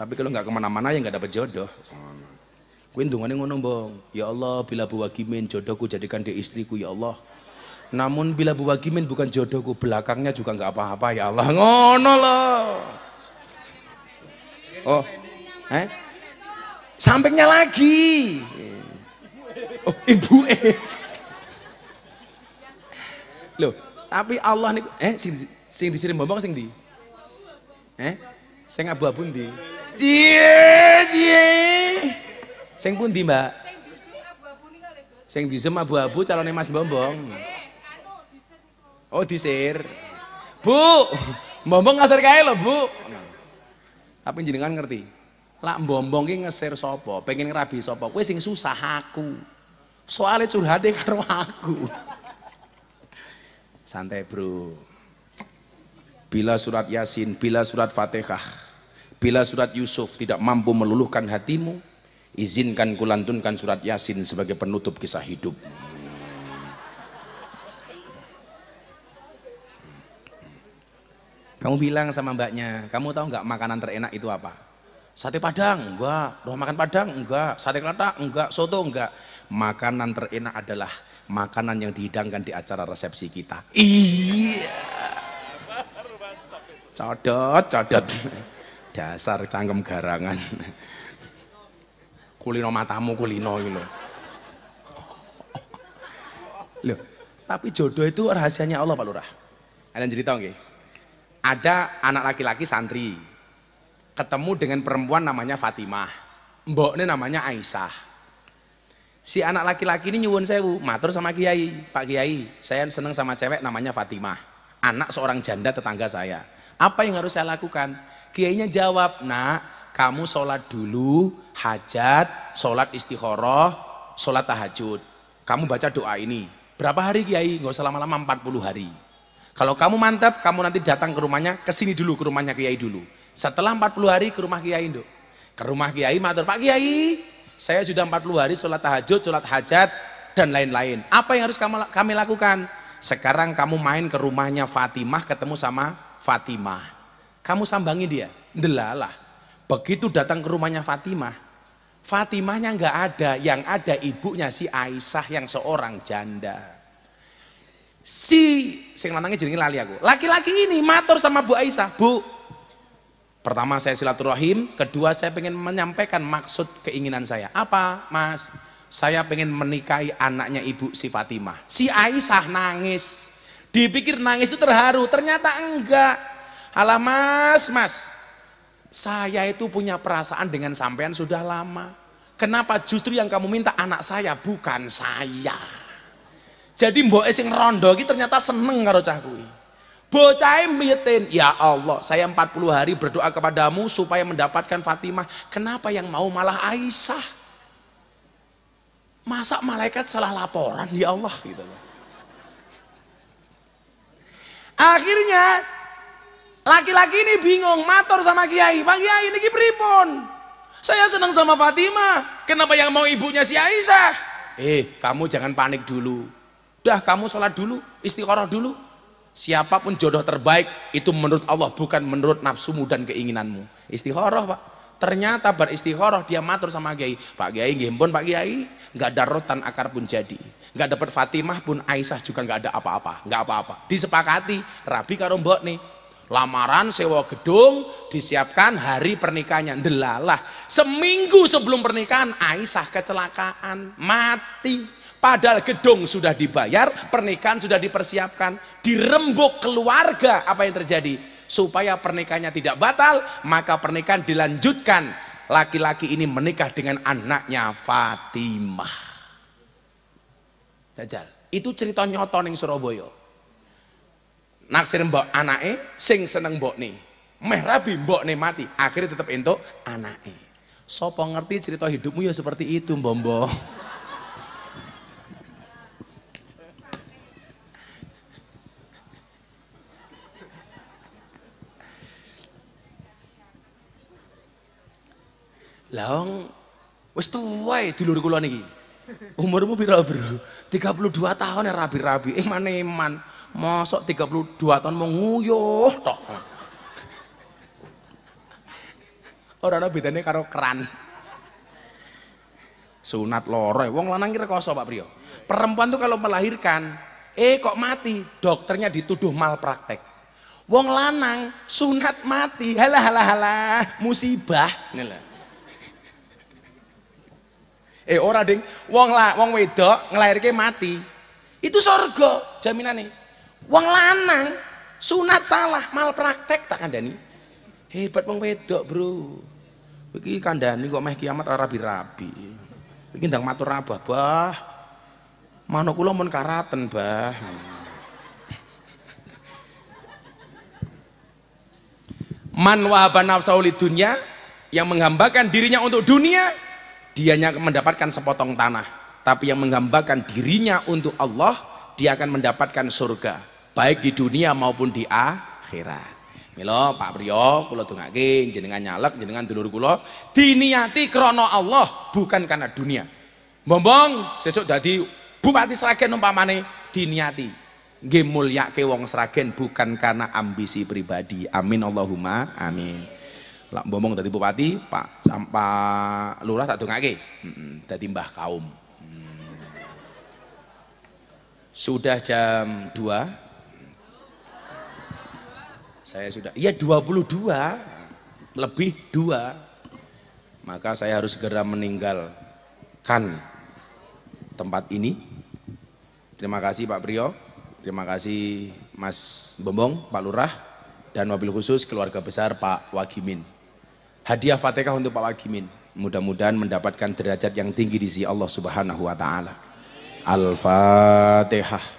tapi kalau nggak kemana-mana ya nggak dapat jodoh Kuwi ndungane ngono Ya Allah, bila buwakimin jodohku jadikan dia istriku ya Allah. Namun bila buwakimin bukan jodohku, belakangnya juga nggak apa-apa ya Allah. Ngono loh. Oh. Eh? Sampingnya lagi. Oh, ibu eh. Loh, tapi Allah nih eh sing sing disirim bombong sing di? Eh? Sing abu-abu ndi? jie, jie. Sing pundi, Mbak? Sing disem abu-abu calonnya Mas Bombong. Eh, anu, oh, disir. Eh. Bu, Bombong ngasir kae lho, Bu. Tapi jenengan ngerti. Lak Bombong ki ngesir sapa? Pengen ngerabi sapa? Kowe sing susah aku. soalnya curhatnya karo aku. Santai, Bro. Bila surat Yasin, bila surat Fatihah, bila surat Yusuf tidak mampu meluluhkan hatimu, izinkan kulantunkan surat Yasin sebagai penutup kisah hidup. Kamu bilang sama mbaknya, kamu tahu nggak makanan terenak itu apa? Sate padang, enggak. Rumah makan padang, enggak. Sate Kelata, enggak. Soto, enggak. Makanan terenak adalah makanan yang dihidangkan di acara resepsi kita. Iya. Codot, codot. Dasar cangkem garangan. Kulino matamu kulino gitu. Loh, tapi jodoh itu rahasianya Allah Pak Lurah. Kalian cerita nggih? Ada anak laki-laki santri ketemu dengan perempuan namanya Fatimah. Mboknya namanya Aisyah. Si anak laki-laki ini nyuwun sewu, matur sama kiai, Pak Kiai, saya seneng sama cewek namanya Fatimah. Anak seorang janda tetangga saya apa yang harus saya lakukan? Kiainya jawab, nak kamu sholat dulu, hajat, sholat istikharah, sholat tahajud. Kamu baca doa ini. Berapa hari Kiai? Nggak usah lama-lama 40 hari. Kalau kamu mantap, kamu nanti datang ke rumahnya, ke sini dulu, ke rumahnya Kiai dulu. Setelah 40 hari ke rumah Kiai, Nduk. Ke rumah Kiai, matur, Pak Kiai, saya sudah 40 hari sholat tahajud, sholat hajat, dan lain-lain. Apa yang harus kami lakukan? Sekarang kamu main ke rumahnya Fatimah ketemu sama Fatimah. Kamu sambangi dia. Delalah. Begitu datang ke rumahnya Fatimah. Fatimahnya nggak ada. Yang ada ibunya si Aisyah yang seorang janda. Si sing lanangnya jadi lali aku. Laki-laki ini matur sama Bu Aisyah. Bu, pertama saya silaturahim, kedua saya pengen menyampaikan maksud keinginan saya. Apa, Mas? Saya pengen menikahi anaknya ibu si Fatimah. Si Aisyah nangis Dipikir nangis itu terharu, ternyata enggak. Alah mas, mas, saya itu punya perasaan dengan sampean sudah lama. Kenapa justru yang kamu minta anak saya, bukan saya. Jadi mbok sing rondo ternyata seneng karo cah kuwi. Bocah mitin, ya Allah, saya 40 hari berdoa kepadamu supaya mendapatkan Fatimah. Kenapa yang mau malah Aisyah? Masa malaikat salah laporan ya Allah gitu loh. Akhirnya laki-laki ini bingung, matur sama kiai. Pak kiai ini kipripon. Saya senang sama Fatima. Kenapa yang mau ibunya si Aisyah? Eh, kamu jangan panik dulu. Dah kamu sholat dulu, istiqoroh dulu. Siapapun jodoh terbaik itu menurut Allah bukan menurut nafsumu dan keinginanmu. Istiqoroh pak. Ternyata beristiqoroh dia matur sama kiai. Pak kiai, gimpun pak kiai. Gak ada rotan akar pun jadi nggak dapat Fatimah pun Aisyah juga nggak ada apa-apa nggak apa-apa disepakati Rabi karo mbok nih lamaran sewa gedung disiapkan hari pernikahannya delalah seminggu sebelum pernikahan Aisyah kecelakaan mati padahal gedung sudah dibayar pernikahan sudah dipersiapkan dirembuk keluarga apa yang terjadi supaya pernikahannya tidak batal maka pernikahan dilanjutkan laki-laki ini menikah dengan anaknya Fatimah Dajjal. Itu cerita nyoto ning Surabaya. Naksir mbok anake sing seneng mbokne. Meh rabi mbokne mati, akhirnya tetep entuk anake. Sopo ngerti cerita hidupmu ya seperti itu, Mbombo. Lah wong wis tuwa e dulur kula niki. Umurmu piro, Bro? 32 tahun ya rabi-rabi. Eh mana iman? Mosok 32 tahun mau nguyuh tok. Ora ana bedane karo keran. Sunat loro, wong lanang kira koso Pak Priyo. Perempuan tuh kalau melahirkan, eh kok mati? Dokternya dituduh malpraktek. Wong lanang sunat mati, halah halah halah musibah. lah. Eh ora ding, wong la, wong wedok ngelairke mati. Itu surga jaminane. Wong lanang sunat salah mal praktek tak kandani. Hebat wong wedok, Bro. Iki kandani kok meh kiamat ora rabi-rabi. Iki ndang matur rabah, Bah. Manuk kula mun karaten, Bah. Man wahaba nafsahu dunia yang menghambakan dirinya untuk dunia dianya mendapatkan sepotong tanah tapi yang menggambarkan dirinya untuk Allah dia akan mendapatkan surga baik di dunia maupun di akhirat Milo Pak Priyo kulo dongake jenengan nyalek jenengan dulur kulo, diniati krono Allah bukan karena dunia Bombong sesuk dadi Bupati Sragen umpamane diniati nggih mulyake wong Sragen bukan karena ambisi pribadi. Amin Allahumma amin lak bomong dari bupati pak sampa lurah tak dongake lagi dari mbah kaum mm. sudah jam 2 saya sudah iya 22 lebih dua, maka saya harus segera meninggalkan tempat ini terima kasih Pak Brio, terima kasih Mas Bomong, Pak Lurah dan mobil khusus keluarga besar Pak Wakimin hadiah Fatihah untuk Pak Wagimin. Mudah-mudahan mendapatkan derajat yang tinggi di sisi Allah Subhanahu wa taala. Al-Fatihah.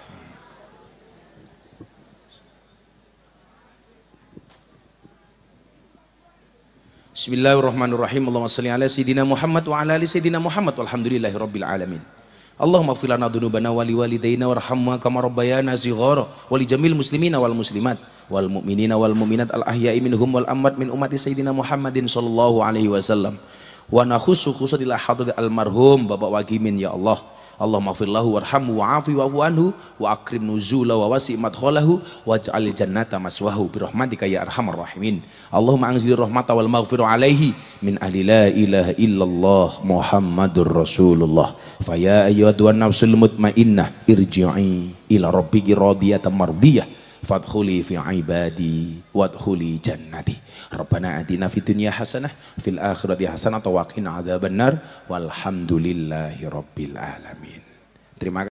Bismillahirrahmanirrahim. Allahumma salli ala sayidina Muhammad wa ala ali sayidina Muhammad. Walhamdulillahi rabbil alamin. Allahumma fil lana dhunubana wali liwalidayna warhamna kama rabbayana shighara wali jamil muslimina wal muslimat wal mu'minina wal mu'minat al ahya'i minhum wal amwat min ummati sayyidina Muhammadin sallallahu alaihi wasallam wa nakhusu khusadil hadratil almarhum Bapak Wagimin ya Allah Allah fillahu warhamu wa'afi wa'fu anhu wa akrim nuzula wa wasi madkhalahu waj'al jannata maswahu bi rahmatika ya arhamar rahimin. Allahumma anzil rahmata wal maghfiru alaihi min ahli la ilaha illallah Muhammadur Rasulullah. Fa ya ayyuhan nafsul mutmainnah irji'i ila rabbiki radiyatan mardiyah fadkhuli fi ibadi wadkhuli jannati. Rabbana atina fid hasanah fil akhirati hasanah wa qina adzabannar walhamdulillahi Terima kasih.